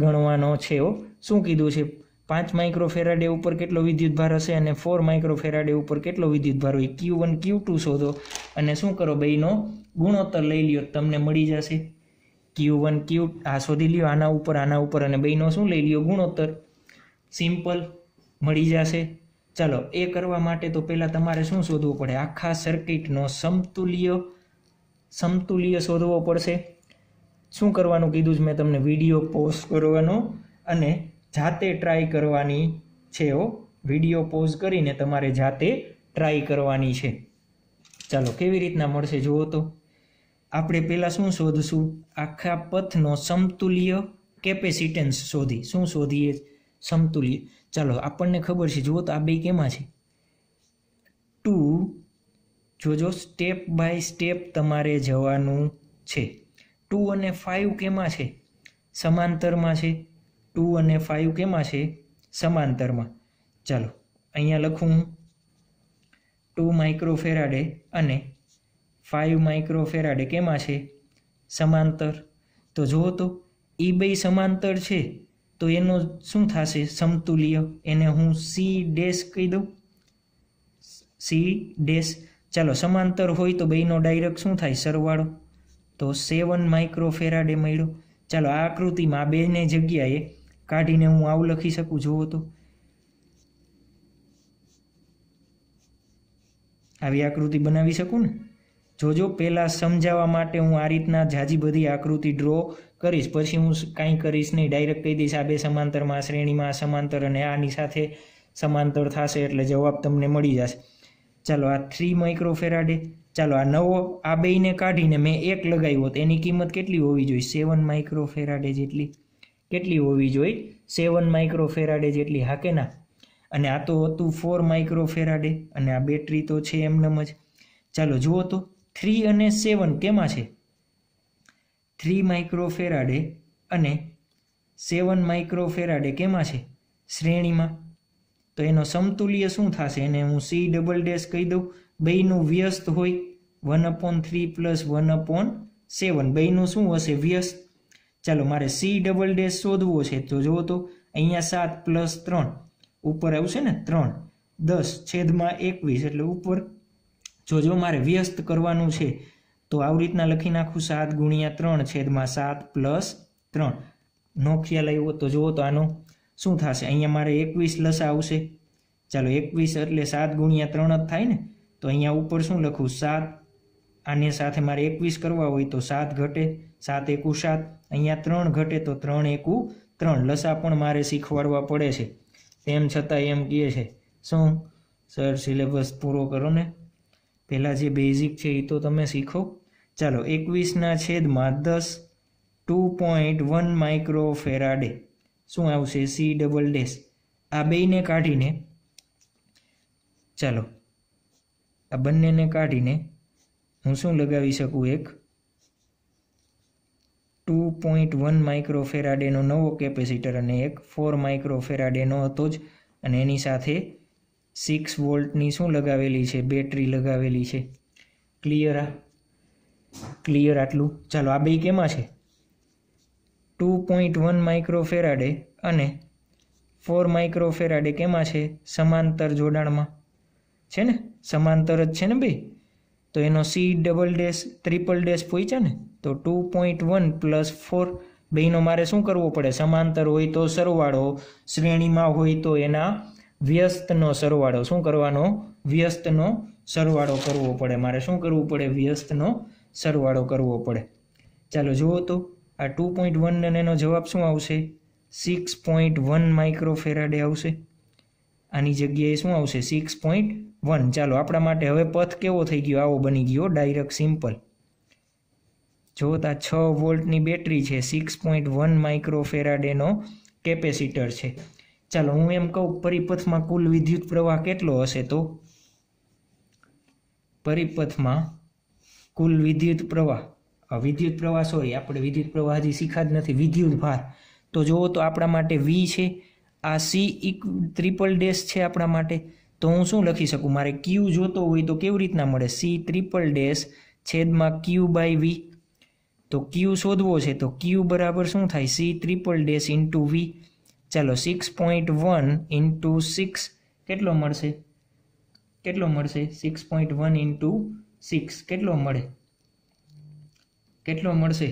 ગણવાનો છે શું કીધું છે પાંચ માઇક્રો ફેરાડે ઉપર કેટલો વિદ્યુતભાર હશે અને ફોર માઇક્રો ફેરાડે ઉપર કેટલો વિદ્યુત ભાર હોય ક્યુ વન ક્યુ ટુ શોધો અને શું કરો બેનો ગુણોત્તર લઈ લ્યો તમને મળી જશે ક્યુ વન ક્યુ આ શોધી લ્યો આના ઉપર આના ઉપર અને બેનો શું લઈ લ્યો ગુણોત્તર સિમ્પલ મળી જશે ચાલો એ કરવા માટે તો પહેલાં તમારે શું શોધવું પડે આખા સર્કિટનો સમતુલ્ય સમતુલ્ય શોધવો પડશે શું કરવાનું કીધું જ મેં તમને વિડીયો પોઝ કરવાનો અને જાતે ટ્રાય કરવાની છે ઓ વિડીયો પોઝ કરીને તમારે જાતે ટ્રાય કરવાની છે ચાલો કેવી રીતના મળશે જુઓ તો આપણે પહેલાં શું શોધશું આખા પથનો સમતુલ્ય કેપેસિટન્સ શોધી શું શોધીએ સમતુલ્ય ચાલો આપણને ખબર છે જુઓ તો આ બે કેમાં છે ટુ જોજો સ્ટેપ બાય સ્ટેપ તમારે જવાનું છે ટુ અને ફાઇવ કેમાં છે સમાંતરમાં છે ટુ અને ફાઇવ કેમાં છે સમાંતરમાં ચાલો અહીંયા લખું ટુ માઇક્રો ફેરાડે અને ફાઇવ માઇક્રો ફેરાડે કેમાં છે સમાંતર તો જુઓ તો એ બે સમાંતર છે તો એનો શું થશે સમતુલ્ય એને હું સી ડેશ કહી દઉં સી ડેશ ચાલો સમાંતર હોય તો બેનો ડાયરેક્ટ શું થાય સરવાળો તો સેવન માઇક્રોફેરાડે મળ્યો ચાલો આ આકૃતિમાં આ બેને જગ્યાએ કાઢીને હું આવું લખી શકું જુઓ તો આવી આકૃતિ બનાવી શકું ને જોજો પહેલાં સમજાવવા માટે હું આ રીતના જાજી બધી આકૃતિ ડ્રો કરીશ પછી હું કાંઈ કરીશ નહીં ડાયરેક્ટ કહી દઈશ આ બે સમાંતરમાં શ્રેણીમાં સમાંતર અને આની સાથે સમાંતર થશે એટલે જવાબ તમને મળી જશે ચાલો આ થ્રી માઇક્રોફેરાડે ચાલો આ નવો આ બેયને કાઢીને મેં એક લગાવ્યો હતો એની કિંમત કેટલી હોવી જોઈએ સેવન માઇક્રોફેરાડે જેટલી કેટલી હોવી જોઈએ સેવન માઇક્રોફેરાડે જેટલી હા કે ના અને આ તો હતું ફોર માઇક્રોફેરાડે અને આ બેટરી તો છે એમનેમ જ ચાલો જુઓ તો થ્રી અને સેવન કેમાં છે થ્રી માઇક્રોફેરાડે અને સેવન માઇક્રોફેરાડે કેમાં છે શ્રેણીમાં તો એનો સમતુલ્ય શું થશે એને હું સી ડબલ ડેશ કહી દઉં બેયનું વ્યસ્ત હોય one upon three plus one upon seven બેયનું શું હશે વ્યસ્ત ચાલો મારે સી ડબલ ડેશ શોધવો છે તો જુઓ તો અહીંયા સાત પ્લસ ત્રણ ઉપર આવશે ને ત્રણ દસ છેદમાં એકવીસ એટલે ઉપર જો જો મારે વ્યસ્ત કરવાનું છે તો આવી રીતના લખી નાખું સાત ગુણ્યા ત્રણ છેદમાં સાત પ્લસ ત્રણ નો ખ્યાલ આવ્યો તો જુઓ તો આનો શું થશે અહીંયા મારે એકવીસ લસા આવશે ચાલો એકવીસ એટલે સાત ગુણ્યા ત્રણ જ થાય ને તો અહીંયા ઉપર શું લખું સાત આને સાથે મારે એકવીસ કરવા હોય તો સાત ઘટે સાત એકુ સાત અહીંયા ત્રણ ઘટે તો ત્રણ એકુ ત્રણ લસા પણ મારે શીખવાડવા પડે છે તેમ છતાં એમ કહે છે શું સર સિલેબસ પૂરો કરો ને પહેલાં જે બેઝિક છે એ તો તમે શીખો ચાલો એકવીસના છેદમાં દસ two point one micro microfarad શું આવશે સી ડબલ ડેસ આ બેને કાઢીને ચાલો આ બંનેને કાઢીને હું શું લગાવી શકું એક ટુ પોઈન્ટ વન માઇક્રો ફેરાડેનો નવો કેપેસિટર અને એક ફોર માઇક્રો ફેરાડેનો હતો જ અને એની સાથે સિક્સ વોલ્ટની શું લગાવેલી છે બેટરી લગાવેલી છે ક્લિયર આ ક્લિયર આટલું ચાલો આ બે કેમાં છે ટુ પોઈન્ટ વન માઇક્રોફેરાડે અને ફોર માઇક્રોફેરાડે કેમાં છે સમાંતર જોડાણમાં છે ને સમાંતર જ છે ને બે તો એનો C double dash triple dash છે ને તો two point one plus four બેનો મારે શું કરવું પડે સમાંતર હોય તો સરવાળો શ્રેણીમાં હોય તો એના વ્યસ્તનો સરવાળો શું કરવાનો વ્યસ્તનો સરવાળો કરવો પડે મારે શું કરવું પડે વ્યસ્તનો સરવાળો કરવો પડે ચાલો જુઓ તો આ ટુ પોઈન્ટ વન અને એનો જવાબ શું આવશે six point one micro microfarad આવશે આની જગ્યાએ શું આવશે સિક્સ પોઈન્ટ વન ચાલો આપણા માટે હવે પથ કેવો થઈ ગયો આવો બની ગયો ડાયરેક્ટ સિમ્પલ જો આ છ વોલ્ટની બેટરી છે સિક્સ પોઈન્ટ વન માઇક્રો ફેરાડેનો કેપેસિટર છે ચાલો હું એમ કહું પરિપથમાં કુલ વિદ્યુત પ્રવાહ કેટલો હશે તો પરિપથમાં કુલ વિદ્યુત પ્રવાહ વિદ્યુત પ્રવાહ સોરી આપણે વિદ્યુત પ્રવાહ હજી શીખા જ નથી વિદ્યુત ભાર તો જુઓ તો આપણા માટે વી છે આ સી ઇક ત્રિપલ ડેશ છે આપણા માટે તો હું શું લખી શકું મારે ક્યુ જોતો હોય તો કેવી રીતના મળે સી ત્રિપલ ડેશ છેદમાં ક્યુ બાય વી તો ક્યુ શોધવો છે તો ક્યુ બરાબર શું થાય C triple dash into V ચાલો six point one into six કેટલો મળશે કેટલો મળશે six point one into six કેટલો મળે કેટલો મળશે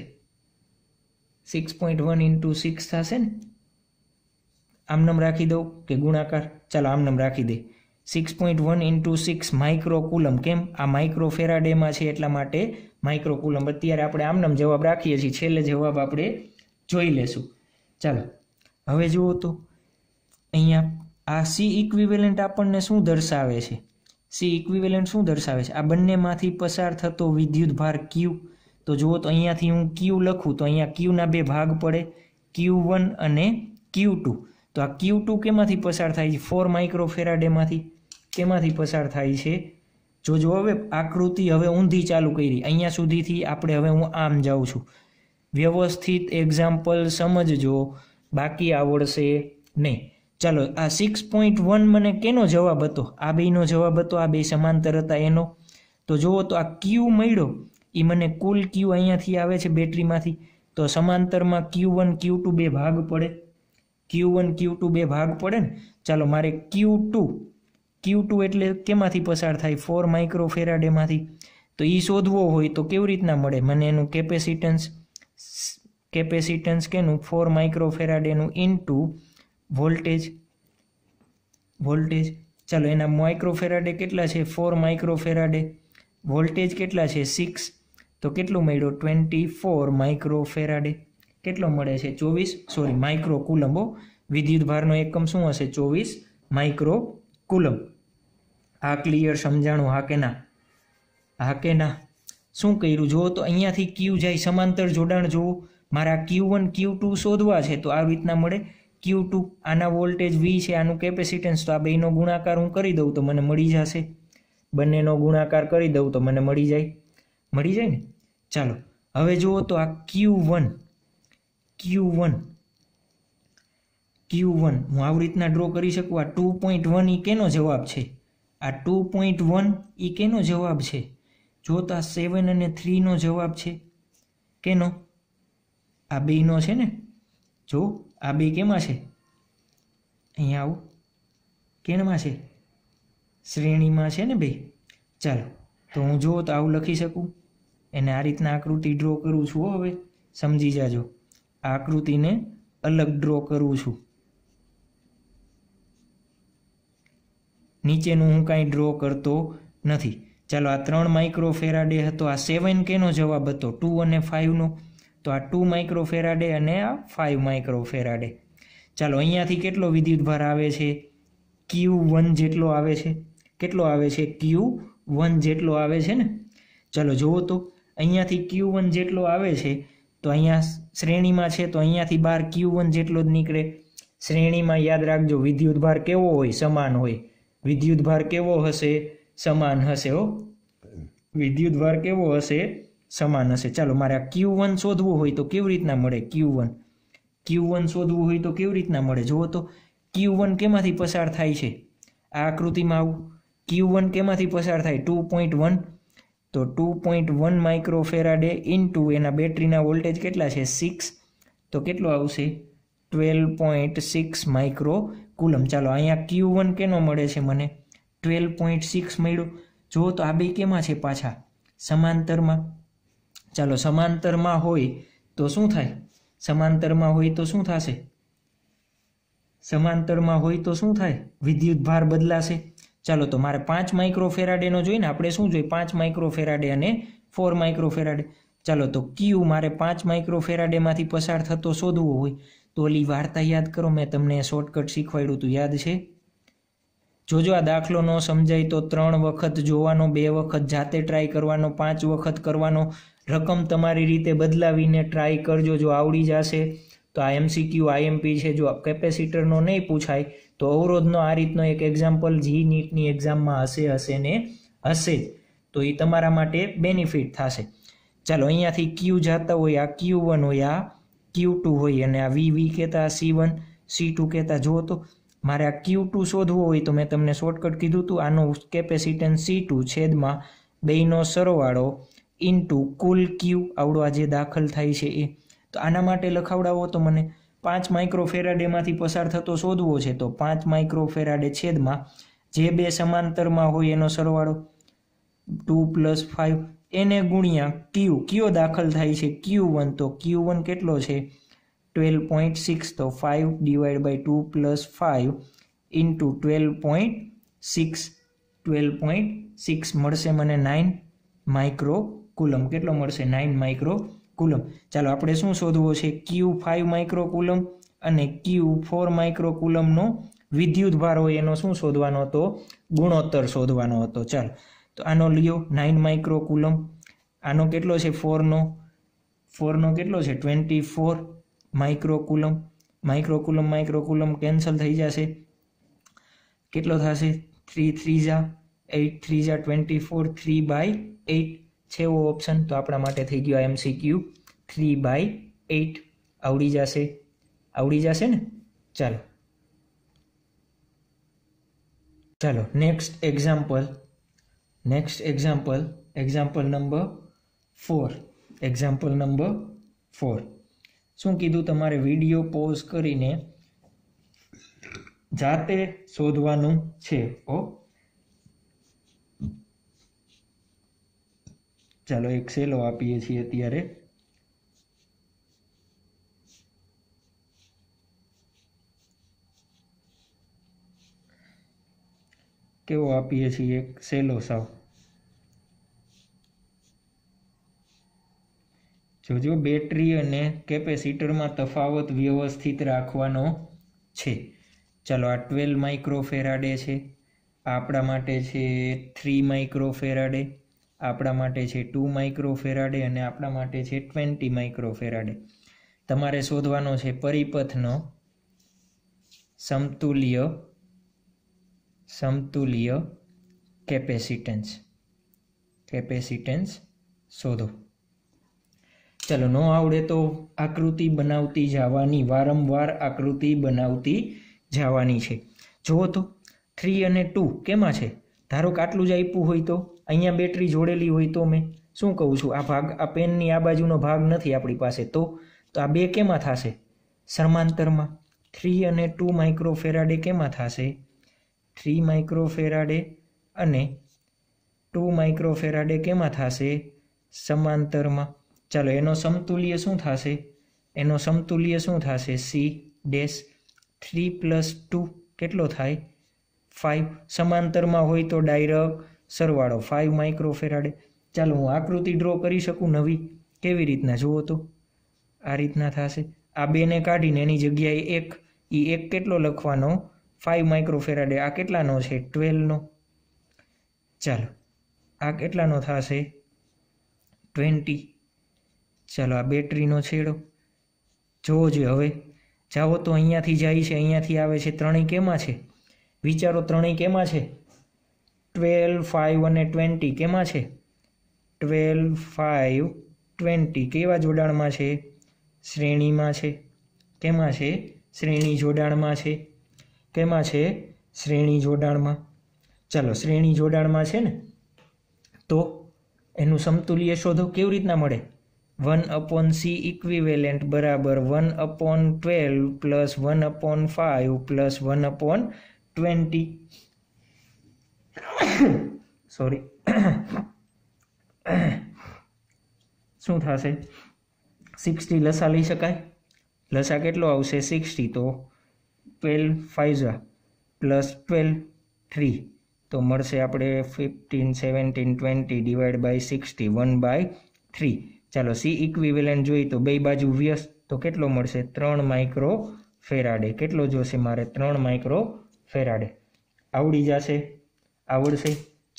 six point one into six થશે ને આમનામ રાખી દઉં કે ગુણાકાર ચાલો આમનામ રાખી દે six point one into six microcoulomb કેમ આ માઇક્રો ફેરાડેમાં છે એટલા માટે માઇક્રોકુલમ અત્યારે આપણે આમનામ જવાબ રાખીએ છીએ છેલ્લે જવાબ આપણે જોઈ લેશું ચાલો હવે જુઓ તો અહીંયા આ સી ઇક્વિવેલન્ટ આપણને શું દર્શાવે છે સી ઇક્વિવેલન્ટ શું દર્શાવે છે આ બંનેમાંથી પસાર થતો વિદ્યુત ભાર ક્યુ તો જુઓ તો અહીંયાથી હું ક્યુ લખું તો અહીંયા ક્યુના બે ભાગ પડે ક્યુ વન અને ક્યુ ટુ તો આ ક્યુ ટુ કેમાંથી પસાર થાય છે ફોર માઇક્રોફેરાડેમાંથી કેમાંથી પસાર થાય છે જો જો હવે આકૃતિ હવે ઊંધી ચાલુ કરી અહીંયા સુધીથી આપણે હવે હું આમ જાઉં છું વ્યવસ્થિત એક્ઝામ્પલ સમજજો બાકી આવડશે નહીં ચાલો આ સિક્સ પોઈન્ટ વન મને કેનો જવાબ હતો આ બેનો જવાબ હતો આ બે સમાંતર હતા એનો તો જુઓ તો આ ક્યુ મળ્યો એ મને કુલ ક્યુ અહીંયાથી આવે છે બેટરીમાંથી તો સમાંતરમાં ક્યુ વન ક્યુ ટુ બે ભાગ પડે ક્યુ વન ક્યુ ટુ બે ભાગ પડે ને ચાલો મારે ક્યુ ટુ ક્યુ ટુ એટલે કેમાંથી પસાર થાય ફોર માઇક્રો ફેરાડેમાંથી તો એ શોધવો હોય તો કેવી રીતના મળે મને એનું કેપેસિટન્સ કેપેસિટન્સ કેનું ફોર માઇક્રો ફેરાડેનું ઇન ટુ વોલ્ટેજ વોલ્ટેજ ચાલો એના માઇક્રોફેરાડે કેટલા છે ફોર માઇક્રોફેરાડે વોલ્ટેજ કેટલા છે સિક્સ તો કેટલું મળ્યો ટ્વેન્ટી ફોર માઇક્રોફેરાડે કેટલો મળે છે ચોવીસ સોરી માઇક્રો કુલંબો ભારનો એકમ શું હશે ચોવીસ માઇક્રો કુલમ આ ક્લિયર સમજાણું હા કે ના હા કે ના શું કર્યું જુઓ તો અહીંયાથી ક્યુ જાય સમાંતર જોડાણ જુઓ મારા ક્યુ વન ક્યુ ટુ શોધવા છે તો આ રીતના મળે ક્યુ ટુ આના વોલ્ટેજ વી છે આનું કેપેસિટન્સ તો આ બેનો ગુણાકાર હું કરી દઉં તો મને મળી જશે બંનેનો ગુણાકાર કરી દઉં તો મને મળી જાય મળી જાય ને ચાલો હવે જુઓ તો આ Q one Q one Q one હું આવી રીતના ડ્રો કરી શકું આ ટુ પોઈન્ટ વન એ કેનો જવાબ છે આ ટુ પોઈન્ટ વન એ કેનો જવાબ છે જો તો આ સેવન અને થ્રીનો જવાબ છે કેનો આ બેનો છે ને જો આ બે કેમાં છે અહીંયા આવું કેણમાં છે શ્રેણીમાં છે ને બે ચાલો તો હું જો તો આવું લખી શકું એને આ રીતના આકૃતિ ડ્રો કરું છું હવે સમજી જાજો આકૃતિને અલગ ડ્રો કરું છું નીચેનું હું કાંઈ ડ્રો કરતો નથી ચાલો આ ત્રણ માઇક્રો ફેરાડે હતો આ સેવન કેનો જવાબ હતો ટુ અને ફાઇવનો તો આ ટુ માઇક્રોફેરાડે અને આ ફાઇવ માઇક્રોફેરાડે ચાલો અહીંયાથી કેટલો વિદ્યુતભાર આવે છે ક્યુ વન જેટલો આવે છે કેટલો આવે છે ક્યુ વન જેટલો આવે છે ને ચાલો જુઓ તો અહીંયાથી ક્યુ વન જેટલો આવે છે તો અહીંયા શ્રેણીમાં છે તો અહીંયાથી બહાર ક્યુ વન જેટલો જ નીકળે શ્રેણીમાં યાદ રાખજો વિદ્યુતભાર કેવો હોય સમાન હોય વિદ્યુતભાર કેવો હશે સમાન હશે હો વિદ્યુતભાર કેવો હશે સમાન હશે ચાલો મારે આ ક્યુ વન શોધવું હોય તો કેવી રીતના મળે ક્યુ વન ક્યુ વન શોધવું હોય તો કેવી રીતના મળે જુઓ તો ક્યુ વન કેમાંથી પસાર થાય છે આ આકૃતિમાં આવું ક્યુ વન કેમાંથી પસાર થાય ટુ પોઈન્ટ વન તો two point one micro microfarad into એના બેટરીના વોલ્ટેજ કેટલા છે સિક્સ તો કેટલો આવશે twelve point six microcoulomb ચાલો અહીંયા ક્યુ વન કેનો મળે છે મને ટ્વેલ્વ પોઈન્ટ સિક્સ મળ્યું જુઓ તો આ બે કેમાં છે પાછા સમાંતરમાં ચાલો સમાંતરમાં હોય તો શું થાય સમાંતરમાં હોય તો શું થશે સમાંતરમાં હોય તો શું થાય વિદ્યુત ભાર બદલાશે ચાલો તો મારે પાંચ માઇક્રો જોઈએ ને આપણે શું જોઈએ પાંચ માઇક્રો ફેરાડે અને ફોર માઇક્રો ફેરાડે ચાલો તો ક્યુ મારે પાંચ માઇક્રો ફેરાડેમાંથી પસાર થતો શોધવો હોય તો ઓલી વાર્તા યાદ કરો મેં તમને શોર્ટકટ શીખવાડ્યું હતું યાદ છે જોજો આ દાખલો ન સમજાય તો ત્રણ વખત જોવાનો બે વખત જાતે ટ્રાય કરવાનો પાંચ વખત કરવાનો રકમ તમારી રીતે બદલાવીને ટ્રાય કરજો જો આવડી જશે તો આ એમસીક્યુ આઈએમપી છે જો કેપેસિટરનો નહીં પૂછાય તો અવરોધનો આ રીતનો એક એક્ઝામ્પલ જી નીટની એક્ઝામમાં હશે હશે ને હશે તો એ તમારા માટે બેનિફિટ થશે ચાલો અહીંયાથી ક્યુ જાતા હોય આ ક્યુ વન હોય આ ક્યુ ટુ હોય અને આ વી વી કહેતા સી વન સી ટુ કહેતા જુઓ તો મારે આ ક્યુ ટુ શોધવું હોય તો મેં તમને શોર્ટકટ કીધું હતું આનું કેપેસિટન્સ સી ટુ છેદમાં બેયનો સરવાળો ઇન્ટુ કુલ ક્યુ આવડો આ જે દાખલ થાય છે એ તો આના માટે લખાવડાવો તો મને પાંચ માઇક્રો ફેરાડેમાંથી પસાર થતો શોધવો છે તો પાંચ માઇક્રો ફેરાડે છેદમાં જે બે સમાંતરમાં હોય એનો સરવાળો ટુ પ્લસ ફાઇવ એને ગુણ્યા ક્યુ ક્યો દાખલ થાય છે ક્યુ વન તો ક્યુ વન કેટલો છે ટ્વેલ્વ પોઈન્ટ સિક્સ તો five divide by two plus five into twelve point six twelve point six મળશે મને નાઇન માઇક્રો કુલમ કેટલો મળશે નાઇન માઇક્રો કુલમ ચાલો આપણે શું શોધવો છે ક્યુ ફાઇવ માઇક્રો કુલમ અને ક્યુ ફોર માઇક્રો કુલમનો વિદ્યુત ભાર હોય એનો શું શોધવાનો હતો ગુણોત્તર શોધવાનો હતો ચાલો તો આનો લ્યો નાઇન માઇક્રો કુલમ આનો કેટલો છે ફોરનો ફોરનો કેટલો છે twenty four microcoulomb microcoulomb microcoulomb cancel થઈ જશે કેટલો થશે થ્રી થ્રી ઝા એઇટ થ્રી ઝા twenty four three by eight છેવો ઓપ્શન તો આપણા માટે થઈ ગયો એમસીક્યુ થ્રી બાય એઇટ આવડી જશે આવડી જશે ને ચાલો ચાલો next example next example example number four example number four શું કીધું તમારે વિડીયો પોઝ કરીને જાતે શોધવાનું છે ઓકે ચાલો એક સેલો આપીએ છીએ અત્યારે કેવો આપીએ છીએ એક સેલો સાવ જોજો બેટરી અને કેપેસિટરમાં તફાવત વ્યવસ્થિત રાખવાનો છે ચાલો આ ટ્વેલ્વ માઇક્રો ફેરાડે છે આપણા માટે છે થ્રી માઇક્રો ફેરાડે આપણા માટે છે ટુ માઇક્રો ફેરાડે અને આપણા માટે છે ટ્વેન્ટી માઇક્રો ફેરાડે તમારે શોધવાનો છે પરિપથનો સમતુલ્ય સમતુલ્ય કેપેસિટન્સ કેપેસિટન્સ શોધો ચલો ન આવડે તો આકૃતિ બનાવતી જવાની વારંવાર આકૃતિ બનાવતી જવાની છે જુઓ તો થ્રી અને ટુ કેમાં છે ધારો કે આટલું જ આપ્યું હોય તો અહીંયા બેટરી જોડેલી હોય તો મેં શું કહું છું આ ભાગ આ પેનની આ બાજુનો ભાગ નથી આપણી પાસે તો તો આ બે કેમાં થશે સમાંતરમાં થ્રી અને ટુ માઇક્રો ફેરાડે કેમાં થશે થ્રી માઇક્રો ફેરાડે અને ટુ માઇક્રો ફેરાડે કેમાં થશે સમાંતરમાં ચાલો એનો સમતુલ્ય શું થશે એનો સમતુલ્ય શું થશે C dash three plus two કેટલો થાય ફાઇવ સમાંતરમાં હોય તો ડાયરેક્ટ સરવાળો ફાઇવ માઇક્રોફેરાડે ચાલો હું આકૃતિ ડ્રો કરી શકું નવી કેવી રીતના જુઓ તો આ રીતના થશે આ બેને કાઢીને એની જગ્યાએ એક એ એક કેટલો લખવાનો ફાઇવ માઇક્રોફેરાડે આ કેટલાનો છે ટ્વેલ્વનો ચાલો આ કેટલાનો થશે ટ્વેન્ટી ચાલો આ બેટરીનો છેડો જોવો જોઈએ હવે જાઓ તો અહીંયાથી જાય છે અહીંયાથી આવે છે ત્રણેય કેમાં છે વિચારો ત્રણેય કેમાં છે ટ્વેલ્વ ફાઇવ અને ટ્વેન્ટી કેમાં છે ટ્વેલ્વ ફાઇવ ટ્વેન્ટી કેવા જોડાણમાં છે શ્રેણીમાં છે કેમાં છે શ્રેણી જોડાણમાં છે કેમાં છે શ્રેણી જોડાણમાં ચાલો શ્રેણી જોડાણમાં છે ને તો એનું સમતુલ્ય શોધો કેવી રીતના મળે વન અપોન સી ઇક્વિવેલેન્ટ બરાબર one upon twelve plus one upon five plus one upon twenty sorry શું થશે સિક્સટી લસા લઈ શકાય લસા કેટલો આવશે સિક્સટી તો twelve five plus twelve three તો મળશે આપણે fifteen seventeen twenty divide by sixty one by three ચાલો સી ઇક્વિવેલન્ટ જોઈએ તો બે બાજુ વ્યસ્ત તો કેટલો મળશે ત્રણ માઇક્રો ફેરાડે કેટલો જોશે મારે ત્રણ માઇક્રો ફેરાડે આવડી જશે આવડશે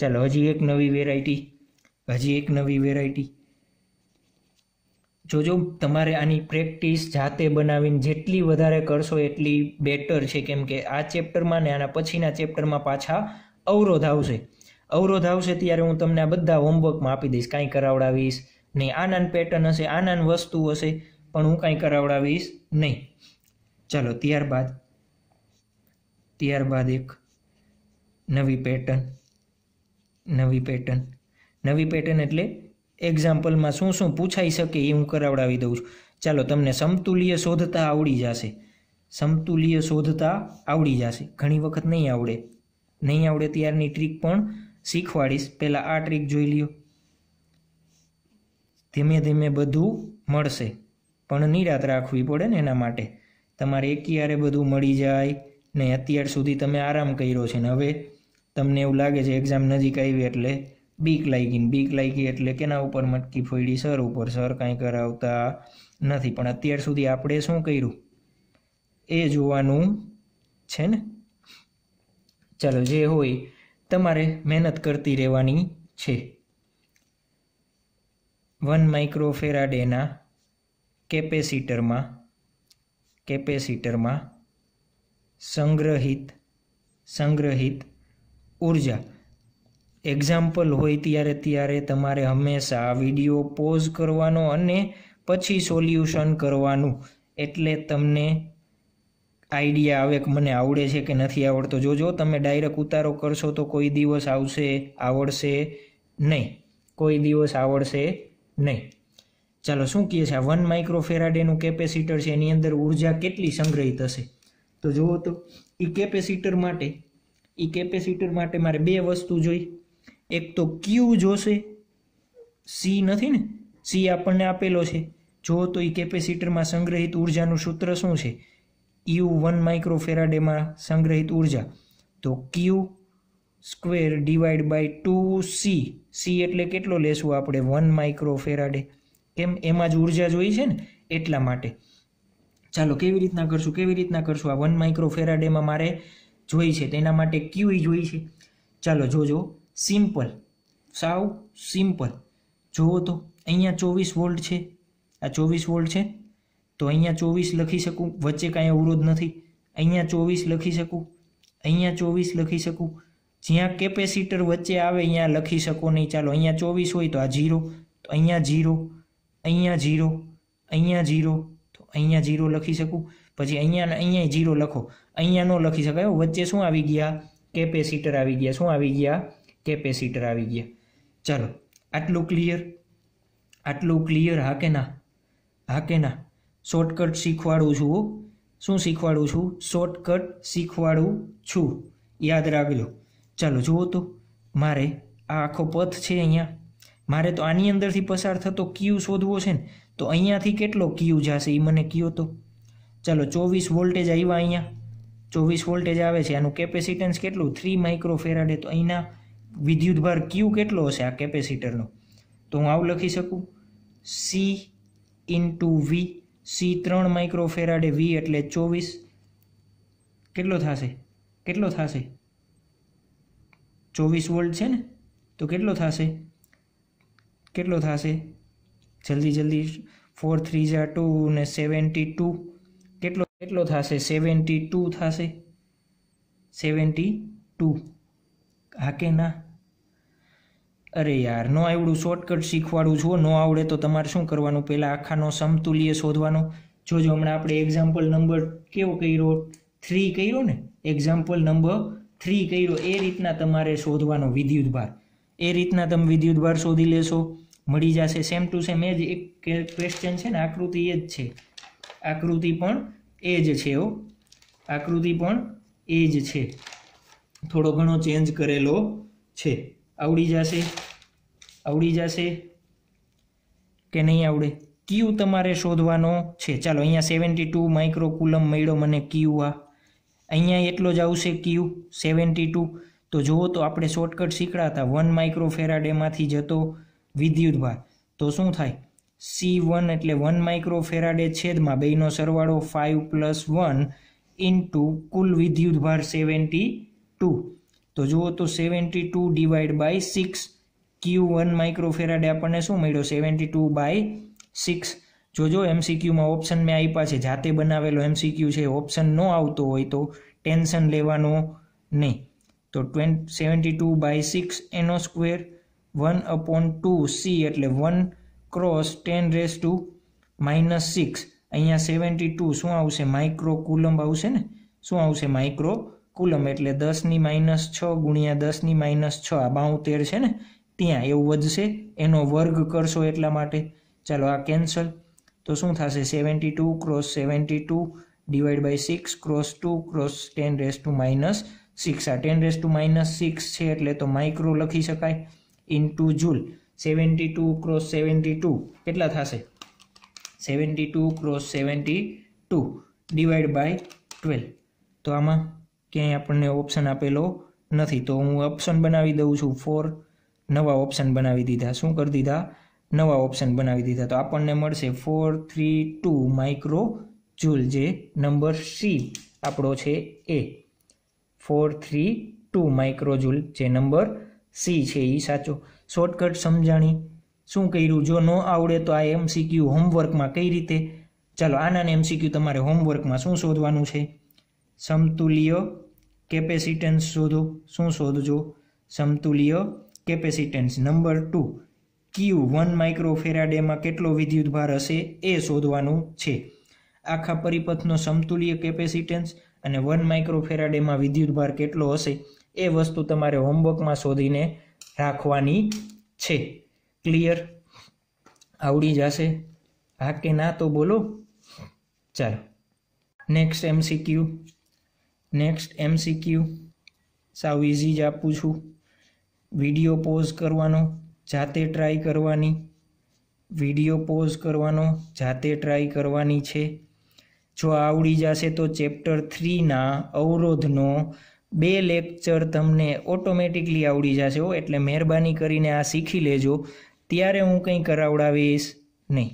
ચાલો હજી એક નવી વેરાયટી હજી એક નવી વેરાયટી જોજો તમારે આની પ્રેક્ટિસ જાતે બનાવીને જેટલી વધારે કરશો એટલી બેટર છે કેમ કે આ ચેપ્ટરમાં ને આના પછીના ચેપ્ટરમાં પાછા અવરોધ આવશે અવરોધ આવશે ત્યારે હું તમને આ બધા હોમવર્કમાં આપી દઈશ કાંઈ કરાવડાવીશ નહીં આનાન પેટર્ન હશે આનાન વસ્તુ હશે પણ હું કાંઈ કરાવડાવીશ નહીં ચાલો ત્યારબાદ ત્યારબાદ એક નવી પેટર્ન નવી પેટર્ન નવી પેટર્ન એટલે એક્ઝામ્પલમાં શું શું પૂછાઈ શકે એ હું કરાવડાવી દઉં છું ચાલો તમને સમતુલ્ય શોધતા આવડી જશે સમતુલ્ય શોધતા આવડી જશે ઘણી વખત નહીં આવડે નહીં આવડે ત્યારની ટ્રીક પણ શીખવાડીશ પહેલાં આ ટ્રીક જોઈ લ્યો ધીમે ધીમે બધું મળશે પણ નિરાત રાખવી પડે ને એના માટે તમારે એક બધું મળી જાય ને અત્યાર સુધી તમે આરામ કર્યો છે ને હવે તમને એવું લાગે છે એક્ઝામ નજીક આવી એટલે બીક લાગી બીક લાગી એટલે કેના ઉપર મટકી ફોડી સર ઉપર સર કાંઈ કરાવતા નથી પણ અત્યાર સુધી આપણે શું કર્યું એ જોવાનું છે ને ચાલો જે હોય તમારે મહેનત કરતી રહેવાની છે વન માઇક્રોફેરાડેના કેપેસિટરમાં કેપેસિટરમાં સંગ્રહિત સંગ્રહિત ઉર્જા એક્ઝામ્પલ હોય ત્યારે ત્યારે તમારે હંમેશા વિડીયો પોઝ કરવાનો અને પછી સોલ્યુશન કરવાનું એટલે તમને આઈડિયા આવે કે મને આવડે છે કે નથી આવડતો જોજો તમે ડાયરેક્ટ ઉતારો કરશો તો કોઈ દિવસ આવશે આવડશે નહીં કોઈ દિવસ આવડશે નહીં ચાલો શું કહે છે આ વન માઇક્રોફેરાડેનું કેપેસિટર છે એની અંદર ઉર્જા કેટલી સંગ્રહિત હશે તો જુઓ તો એ કેપેસિટર માટે એ કેપેસિટર માટે મારે બે વસ્તુ જોઈ એક તો ક્યુ જોશે સી નથી ને સી આપણને આપેલો છે જો તો એ કેપેસિટરમાં સંગ્રહિત ઉર્જાનું સૂત્ર શું છે યુ વન માઇક્રોફેરાડેમાં સંગ્રહિત ઉર્જા તો Q square divide by two C C એટલે કેટલો લેશું આપણે વન માઇક્રોફેરાડે કેમ એમાં જ ઉર્જા જોઈ છે ને એટલા માટે ચાલો કેવી રીતના કરશું કેવી રીતના કરશું આ વન માઇક્રોફેરાડેમાં મારે જોઈ છે તેના માટે ક્યુઈ જોઈ છે ચાલો જોજો સિમ્પલ સાવ સિમ્પલ જુઓ તો અહીંયા ચોવીસ વોલ્ટ છે આ ચોવીસ વોલ્ટ છે તો અહીંયા ચોવીસ લખી શકું વચ્ચે કાંઈ અવરોધ નથી અહીંયા ચોવીસ લખી શકું અહીંયા ચોવીસ લખી શકું જ્યાં કેપેસિટર વચ્ચે આવે અહીંયા લખી શકો નહીં ચાલો અહીંયા ચોવીસ હોય તો આ ઝીરો તો અહીંયા ઝીરો અહીંયા ઝીરો અહીંયા ઝીરો તો અહીંયા જીરો લખી શકું પછી અહીંયા અહીંયા જીરો લખો અહીંયા ન લખી શકાય વચ્ચે શું આવી ગયા કેપેસિટર આવી ગયા શું આવી ગયા કેપેસિટર આવી ગયા ચાલો આટલું ક્લિયર આટલું ક્લિયર હા કે ના હા કે ના શોર્ટકટ શીખવાડું છું શું શીખવાડું છું શોર્ટકટ શીખવાડું છું યાદ રાખજો ચાલો જુઓ તો મારે આ આખો પથ છે અહીંયા મારે તો આની અંદરથી પસાર થતો ક્યુ શોધવો છે ને તો અહીંયાથી કેટલો ક્યુ જશે એ મને કયો તો ચાલો ચોવીસ વોલ્ટેજ આવ્યા અહીંયા ચોવીસ વોલ્ટેજ આવે છે આનું કેપેસિટન્સ કેટલું થ્રી માઇક્રોફેરાડે તો અહીંના વિદ્યુતભાર ક્યુ કેટલો હશે આ કેપેસિટરનો તો હું આવું લખી શકું સી ઇન્ટુ વી સી ત્રણ માઇક્રોફેરાડે વી એટલે ચોવીસ કેટલો થશે કેટલો થશે ચોવીસ વોલ્ટ છે ને તો કેટલો થશે કેટલો થશે જલ્દી જલ્દી ફોર થ્રી ઝા ટુ ને સેવન્ટી ટુ કેટલો થશે સેવન્ટી ટુ થશે સેવન્ટી ટુ હા કે ના અરે યાર નો આવડું શોર્ટકટ શીખવાડું છું નો આવડે તો તમારે શું કરવાનું પહેલાં આખાનો સમતુલ્ય શોધવાનો જો જો હમણાં આપણે એક્ઝામ્પલ નંબર કેવો કર્યો થ્રી કર્યો ને એક્ઝામ્પલ નંબર થ્રી કર્યો એ રીતના તમારે શોધવાનો વિદ્યુત વિદ્યુતભાર એ રીતના તમે વિદ્યુત ભાર શોધી લેશો મળી જશે સેમ ટુ સેમ એ જ એક ક્વેશ્ચન છે ને આકૃતિ એ જ છે આકૃતિ પણ એ જ છે હો આકૃતિ પણ એ જ છે થોડો ઘણો ચેન્જ કરેલો છે આવડી જશે આવડી જશે કે નહીં આવડે ક્યુ તમારે શોધવાનો છે ચાલો અહીંયા સેવન્ટી ટુ માઇક્રોકુલમ મળ્યો મને ક્યુ આ અહીંયા એટલો જ આવશે ક્યુ સેવન્ટી ટુ તો જુઓ તો આપણે શોર્ટકટ શીખડાતા વન માઇક્રો ફેરાડેમાંથી જતો વિદ્યુતભાર તો શું થાય સી વન એટલે વન માઇક્રો ફેરાડે છેદમાં બેનો સરવાળો ફાઇવ પ્લસ વન ઇન્ટુ કુલ વિદ્યુતભાર સેવન્ટી ટુ તો જુઓ તો seventy two divide by six Q one micro microfarad આપણને શું મળ્યો સેવન્ટી ટુ બાય સિક્સ જોજો એમસીક્યુમાં ઓપ્શન મેં આપ્યા છે જાતે બનાવેલો એમસીક્યુ છે ઓપ્શન ન આવતો હોય તો ટેન્શન લેવાનો નહીં તો ટ્વેન સેવન્ટી ટુ બાય સિક્સ એનો square one upon two C એટલે one cross ten raise to minus six અહીંયા સેવન્ટી ટુ શું આવશે માઇક્રો કુલમ આવશે ને શું આવશે માઇક્રો કુલમ એટલે દસની માઇનસ છ ગુણ્યા દસની માઇનસ છ આ બાઉતેર છે ને ત્યાં એવું વધશે એનો વર્ગ કરશો એટલા માટે ચાલો આ કેન્સલ તો શું થશે seventy two cross seventy two divide by six cross two cross ten raise to minus six આ ten raise to minus six છે એટલે તો માઇક્રો લખી શકાય into joule seventy two cross seventy two કેટલા થશે seventy two cross seventy two divide by twelve તો આમાં ક્યાંય આપણને ઓપ્શન આપેલો નથી તો હું ઓપ્શન બનાવી દઉં છું ફોર નવા ઓપ્શન બનાવી દીધા શું કરી દીધા નવા ઓપ્શન બનાવી દીધા તો આપણને મળશે four three two microjoule જે નંબર સી આપણો છે એ four three two microjoule જે નંબર સી છે એ સાચો શોર્ટકટ સમજાણી શું કર્યું જો ન આવડે તો આ એમસીક્યુ હોમવર્કમાં કઈ રીતે ચાલો આનાને એમસીક્યુ તમારે હોમવર્કમાં શું શોધવાનું છે સમતુલ્ય કેપેસિટન્સ શોધો શું શોધજો સમતુલ્ય capacitance number two Q one માઇક્રોફેરાડેમાં કેટલો વિદ્યુત ભાર હશે એ શોધવાનું છે આખા પરિપથનો સમતુલ્ય કેપેસિટન્સ અને વન માઇક્રોફેરાડેમાં વિદ્યુત ભાર કેટલો હશે એ વસ્તુ તમારે હોમવર્કમાં શોધીને રાખવાની છે ક્લિયર આવડી જશે હા કે ના તો બોલો ચાલો નેક્સ્ટ એમસીક્યુ નેક્સ્ટ એમસીક્યુ સાવ ઇઝી જ આપું છું વિડીયો પોઝ કરવાનો જાતે ટ્રાય કરવાની વિડીયો પોઝ કરવાનો જાતે ટ્રાય કરવાની છે જો આવડી જશે તો ચેપ્ટર થ્રીના અવરોધનો બે લેક્ચર તમને ઓટોમેટિકલી આવડી જશે હો એટલે મહેરબાની કરીને આ શીખી લેજો ત્યારે હું કંઈ કરાવડાવીશ નહીં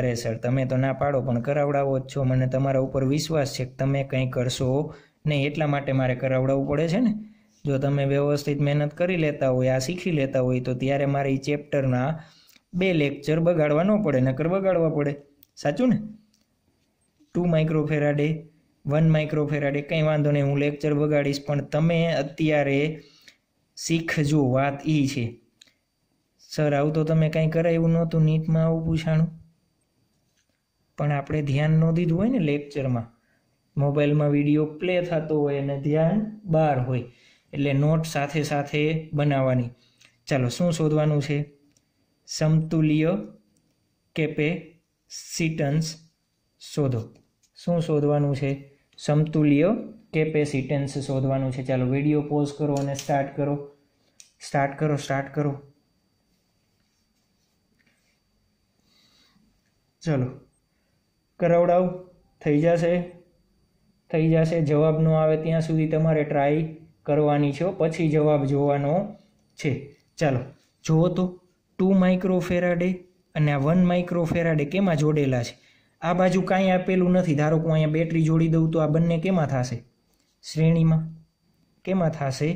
અરે સર તમે તો ના પાડો પણ કરાવડાવો જ છો મને તમારા ઉપર વિશ્વાસ છે કે તમે કંઈ કરશો નહીં એટલા માટે મારે કરાવડાવવું પડે છે ને જો તમે વ્યવસ્થિત મહેનત કરી લેતા હોય આ શીખી લેતા હોય તો ત્યારે મારે એ ચેપ્ટરના બે લેક્ચર બગાડવા ન પડે નકર બગાડવા પડે સાચું ને ટુ માઇક્રોફેરાડે વન માઇક્રોફેરાડે કંઈ વાંધો નહીં હું લેક્ચર વગાડીશ પણ તમે અત્યારે શીખજો વાત એ છે સર આવું તો તમે કાંઈ કરાવ્યું નહોતું નીટમાં આવું પૂછાણું પણ આપણે ધ્યાન ન દીધું હોય ને લેક્ચરમાં મોબાઈલમાં વિડીયો પ્લે થતો હોય અને ધ્યાન બહાર હોય એટલે નોટ સાથે સાથે બનાવવાની ચાલો શું શોધવાનું છે સમતુલ્ય કેપે સિટન્સ શોધો શું શોધવાનું છે સમતુલ્ય કેપેસિટન્સ શોધવાનું છે ચાલો વિડીયો પોઝ કરો અને સ્ટાર્ટ કરો સ્ટાર્ટ કરો સ્ટાર્ટ કરો ચલો કરાવડાવ થઈ જશે થઈ જશે જવાબ ન આવે ત્યાં સુધી તમારે ટ્રાય કરવાની છે પછી જવાબ જોવાનો છે ચાલો જુઓ તો ટુ માઇક્રો ફેરાડે અને આ વન માઇક્રો ફેરાડે કેમાં જોડેલા છે આ બાજુ કાંઈ આપેલું નથી ધારો કે હું અહીંયા બેટરી જોડી દઉં તો આ બંને કેમાં થશે શ્રેણીમાં કેમાં થશે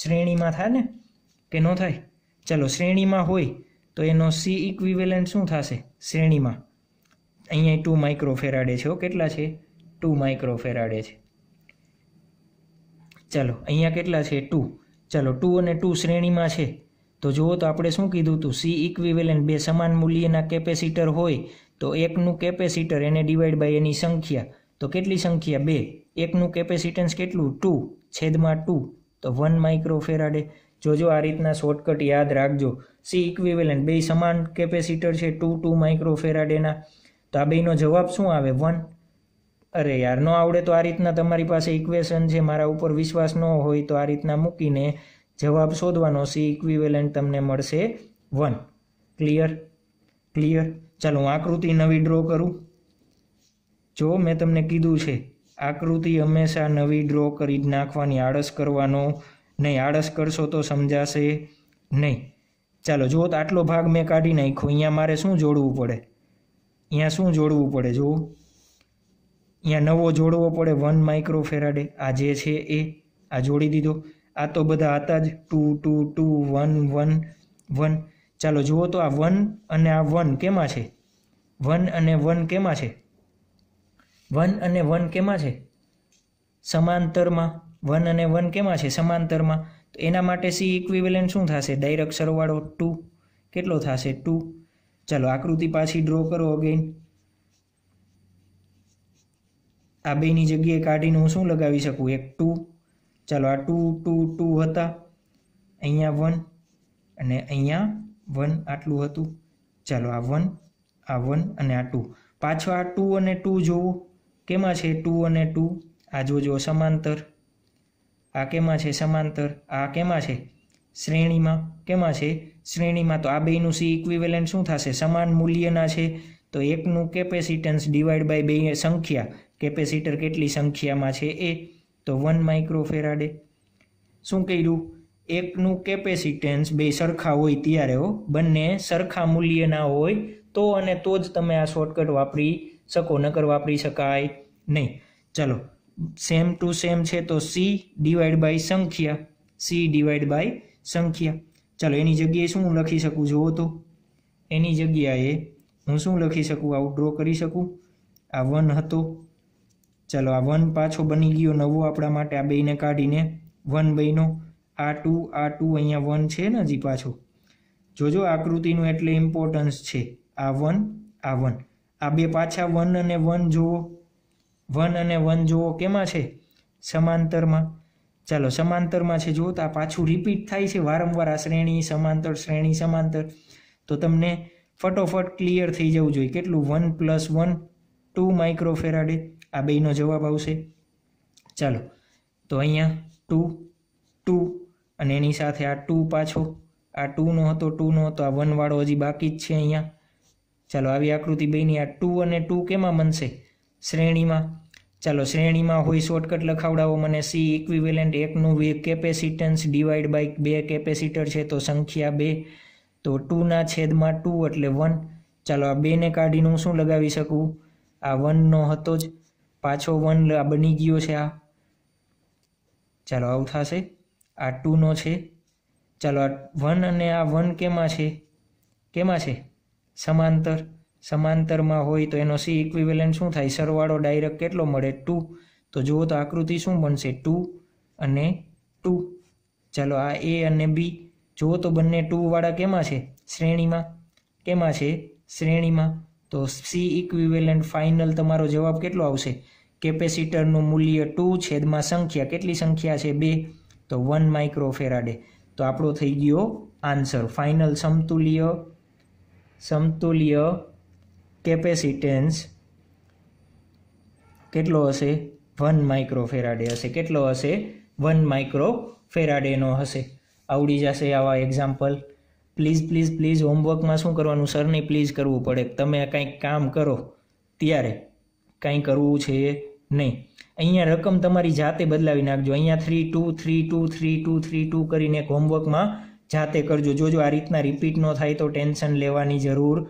શ્રેણીમાં થાય ને કે ન થાય ચલો શ્રેણીમાં હોય તો એનો સી ઇક્વિવેલન્ટ શું થશે શ્રેણીમાં અહીંયા ટુ માઇક્રો ફેરાડે છે કેટલા છે ટુ માઇક્રો ફેરાડે છે ચલો અહીંયા કેટલા છે ટુ ચલો ટુ અને ટુ શ્રેણીમાં છે તો જુઓ તો આપણે શું કીધું હતું સી ઇક્વિવેલન્ટ બે સમાન મૂલ્યના કેપેસિટર હોય તો એકનું કેપેસિટર એને ડિવાઈડ બાય એની સંખ્યા તો કેટલી સંખ્યા બે એકનું કેપેસિટન્સ કેટલું ટુ છેદમાં ટુ તો વન માઇક્રોફેરાડે જોજો આ રીતના શોર્ટકટ યાદ રાખજો સી ઇક્વિવેલન્ટ બે સમાન કેપેસિટર છે ટુ ટુ માઇક્રોફેરાડેના તો આ બેનો જવાબ શું આવે વન અરે યાર ન આવડે તો આ રીતના તમારી પાસે ઇક્વેશન છે મારા ઉપર વિશ્વાસ ન હોય તો આ રીતના મૂકીને જવાબ શોધવાનો સી ઇક્વિવેલન્ટ તમને મળશે વન ક્લિયર ક્લિયર ચાલો આકૃતિ નવી ડ્રો કરું જો મેં તમને કીધું છે આકૃતિ હંમેશા નવી ડ્રો કરી જ નાખવાની આળસ કરવાનો નહીં આળસ કરશો તો સમજાશે નહીં ચાલો જુઓ તો આટલો ભાગ મેં કાઢી નાખ્યો અહીંયા મારે શું જોડવું પડે અહીંયા શું જોડવું પડે જુઓ અહીંયા નવો જોડવો પડે વન માઇક્રો ફેરાડે આ જે છે એ આ જોડી દીધો આ તો બધા હતા જ two two two one one one ચાલો જુઓ તો આ વન અને આ વન કેમાં છે વન અને વન કેમાં છે વન અને વન કેમાં છે સમાંતરમાં વન અને વન કેમાં છે સમાંતરમાં તો એના માટે સી ઇક્વિવેલન્ટ શું થશે ડાયરેક્ટ સરવાળો ટુ કેટલો થશે ટુ ચાલો આકૃતિ પાછી ડ્રો કરો અગેન આ બેની જગ્યાએ કાઢીને હું શું લગાવી શકું એક ટુ ચાલો આ ટુ ટુ ટુ હતા અહીંયા વન અને અહીંયા વન આટલું હતું ચાલો આ વન આ વન અને આ ટુ પાછો આ ટુ અને ટુ જોવો કેમાં છે ટુ અને ટુ આ જોજો સમાંતર આ કેમાં છે સમાંતર આ કેમાં છે શ્રેણીમાં કેમાં છે શ્રેણીમાં તો આ બેનું સી ઇક્વિવેલન્ટ શું થશે સમાન મૂલ્યના છે તો એકનું કેપેસિટન્સ ડિવાઈડ બાય બે સંખ્યા કેપેસિટર કેટલી સંખ્યામાં છે એ તો વન માઇક્રોફેરાડે શું કર્યું એકનું કેપેસિટેન્સ બે સરખા હોય ત્યારે બંને સરખા મૂલ્યના હોય તો અને તો જ તમે આ શોર્ટકટ વાપરી શકો નકર વાપરી શકાય નહીં ચલો સેમ ટુ સેમ છે તો સી ડિવાઈડ બાય સંખ્યા સી ડિવાઈડ બાય સંખ્યા ચાલો એની જગ્યાએ શું લખી શકું જુઓ તો એની જગ્યાએ હું શું લખી શકું આવું ડ્રો કરી શકું આ વન હતો ચાલો આ વન પાછો બની ગયો નવો આપણા માટે આ બેને કાઢીને વન બન્યો આ ટુ આ ટુ અહીંયા વન છે ને હજી પાછો જોજો આકૃતિનું એટલે ઇમ્પોર્ટન્સ છે આ વન આ વન આ બે પાછા વન અને વન જુઓ વન અને વન જુઓ કેમાં છે સમાંતરમાં ચાલો સમાંતરમાં છે જુઓ તો આ પાછું રિપીટ થાય છે વારંવાર આ શ્રેણી સમાંતર શ્રેણી સમાંતર તો તમને ફટોફટ ક્લિયર થઈ જવું જોઈએ કેટલું one plus one two microfarad આ બેનો જવાબ આવશે ચાલો તો અહીંયા ટુ ટુ અને એની સાથે આ ટુ પાછો આ ટુનો હતો ટુનો હતો આ વનવાળો હજી બાકી જ છે અહીંયા ચાલો આવી આકૃતિ બની આ ટુ અને ટુ કેમાં બનશે શ્રેણીમાં ચાલો શ્રેણીમાં હોય શોર્ટકટ લખાવડાવો મને સી ઇક્વિવેલેન્ટ એકનું કેપેસિટન્સ ડિવાઈડ બાય બે કેપેસિટર છે તો સંખ્યા બે તો ટુના છેદમાં ટુ એટલે વન ચાલો આ બેને કાઢીને હું શું લગાવી શકું આ વનનો હતો જ પાછો વન આ બની ગયો છે આ ચાલો આવું થશે આ ટુનો છે ચાલો આ વન અને આ વન કેમાં છે કેમાં છે સમાંતર સમાંતરમાં હોય તો એનો સી ઇક્વિવેલન્ટ શું થાય સરવાળો ડાયરેક્ટ કેટલો મળે ટુ તો જુઓ તો આકૃતિ શું બનશે ટુ અને ટુ ચાલો આ એ અને બી જુઓ તો બંને ટુવાળા કેમાં છે શ્રેણીમાં કેમાં છે શ્રેણીમાં તો સી ઇક્વિવેલન્ટ ફાઇનલ તમારો જવાબ કેટલો આવશે કેપેસિટરનું મૂલ્ય ટુ છેદમાં સંખ્યા કેટલી સંખ્યા છે બે તો વન માઇક્રોફેરાડે તો આપણો થઈ ગયો આન્સર ફાઇનલ સમતુલ્ય સમતુલ્ય કેપેસિટેન્સ કેટલો હશે વન માઇક્રોફેરાડે હશે કેટલો હશે વન માઇક્રો ફેરાડેનો હશે આવડી જશે આવા એક્ઝામ્પલ પ્લીઝ પ્લીઝ પ્લીઝ હોમવર્કમાં શું કરવાનું સરને પ્લીઝ કરવું પડે તમે કંઈક કામ કરો ત્યારે કંઈ કરવું છે નહીં અહીંયા રકમ તમારી જાતે બદલાવી નાખજો અહીંયા three two three two three two three two કરીને એક હોમવર્કમાં જાતે કરજો જોજો આ રીતના રિપીટ ન થાય તો ટેન્શન લેવાની જરૂર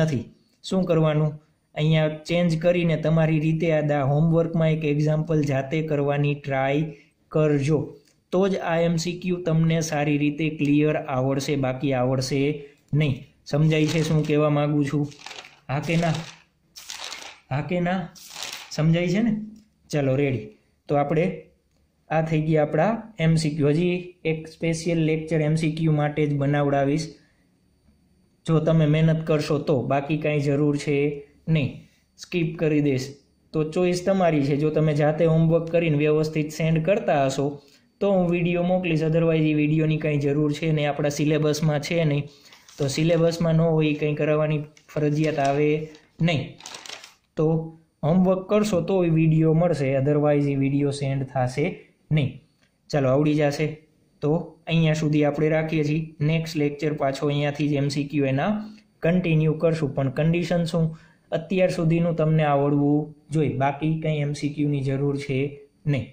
નથી શું કરવાનું અહીંયા ચેન્જ કરીને તમારી રીતે આ દા હોમવર્કમાં એક એક્ઝામ્પલ જાતે કરવાની ટ્રાય કરજો તો જ આ એમસીક્યુ તમને સારી રીતે ક્લિયર આવડશે બાકી આવડશે નહીં સમજાય છે શું કહેવા માગું છું હા કે ના હા કે ના સમજાય છે ને ચલો રેડી તો આપણે આ થઈ ગયા આપણા એમસીક્યુ હજી એક સ્પેશિયલ લેક્ચર એમસીક્યુ માટે જ બનાવડાવીશ જો તમે મહેનત કરશો તો બાકી કાંઈ જરૂર છે નહીં સ્કીપ કરી દઈશ તો ચોઈસ તમારી છે જો તમે જાતે હોમવર્ક કરીને વ્યવસ્થિત સેન્ડ કરતા હશો તો હું વિડીયો મોકલીશ અદરવાઇઝ એ વિડીયોની કાંઈ જરૂર છે નહીં આપણા સિલેબસમાં છે નહીં તો સિલેબસમાં ન હોય કંઈ કરાવવાની ફરજિયાત આવે નહીં તો હોમવર્ક કરશો તો એ વિડીયો મળશે અધરવાઇઝ એ વિડીયો સેન્ડ થશે નહીં ચાલો આવડી જશે તો અહીંયા સુધી આપણે રાખીએ છીએ નેક્સ્ટ લેક્ચર પાછો અહીંયાથી જ એમસીક્યુ એના કન્ટિન્યુ કરશું પણ કન્ડિશન શું અત્યાર સુધીનું તમને આવડવું જોઈએ બાકી કંઈ એમસીક્યુની જરૂર છે નહીં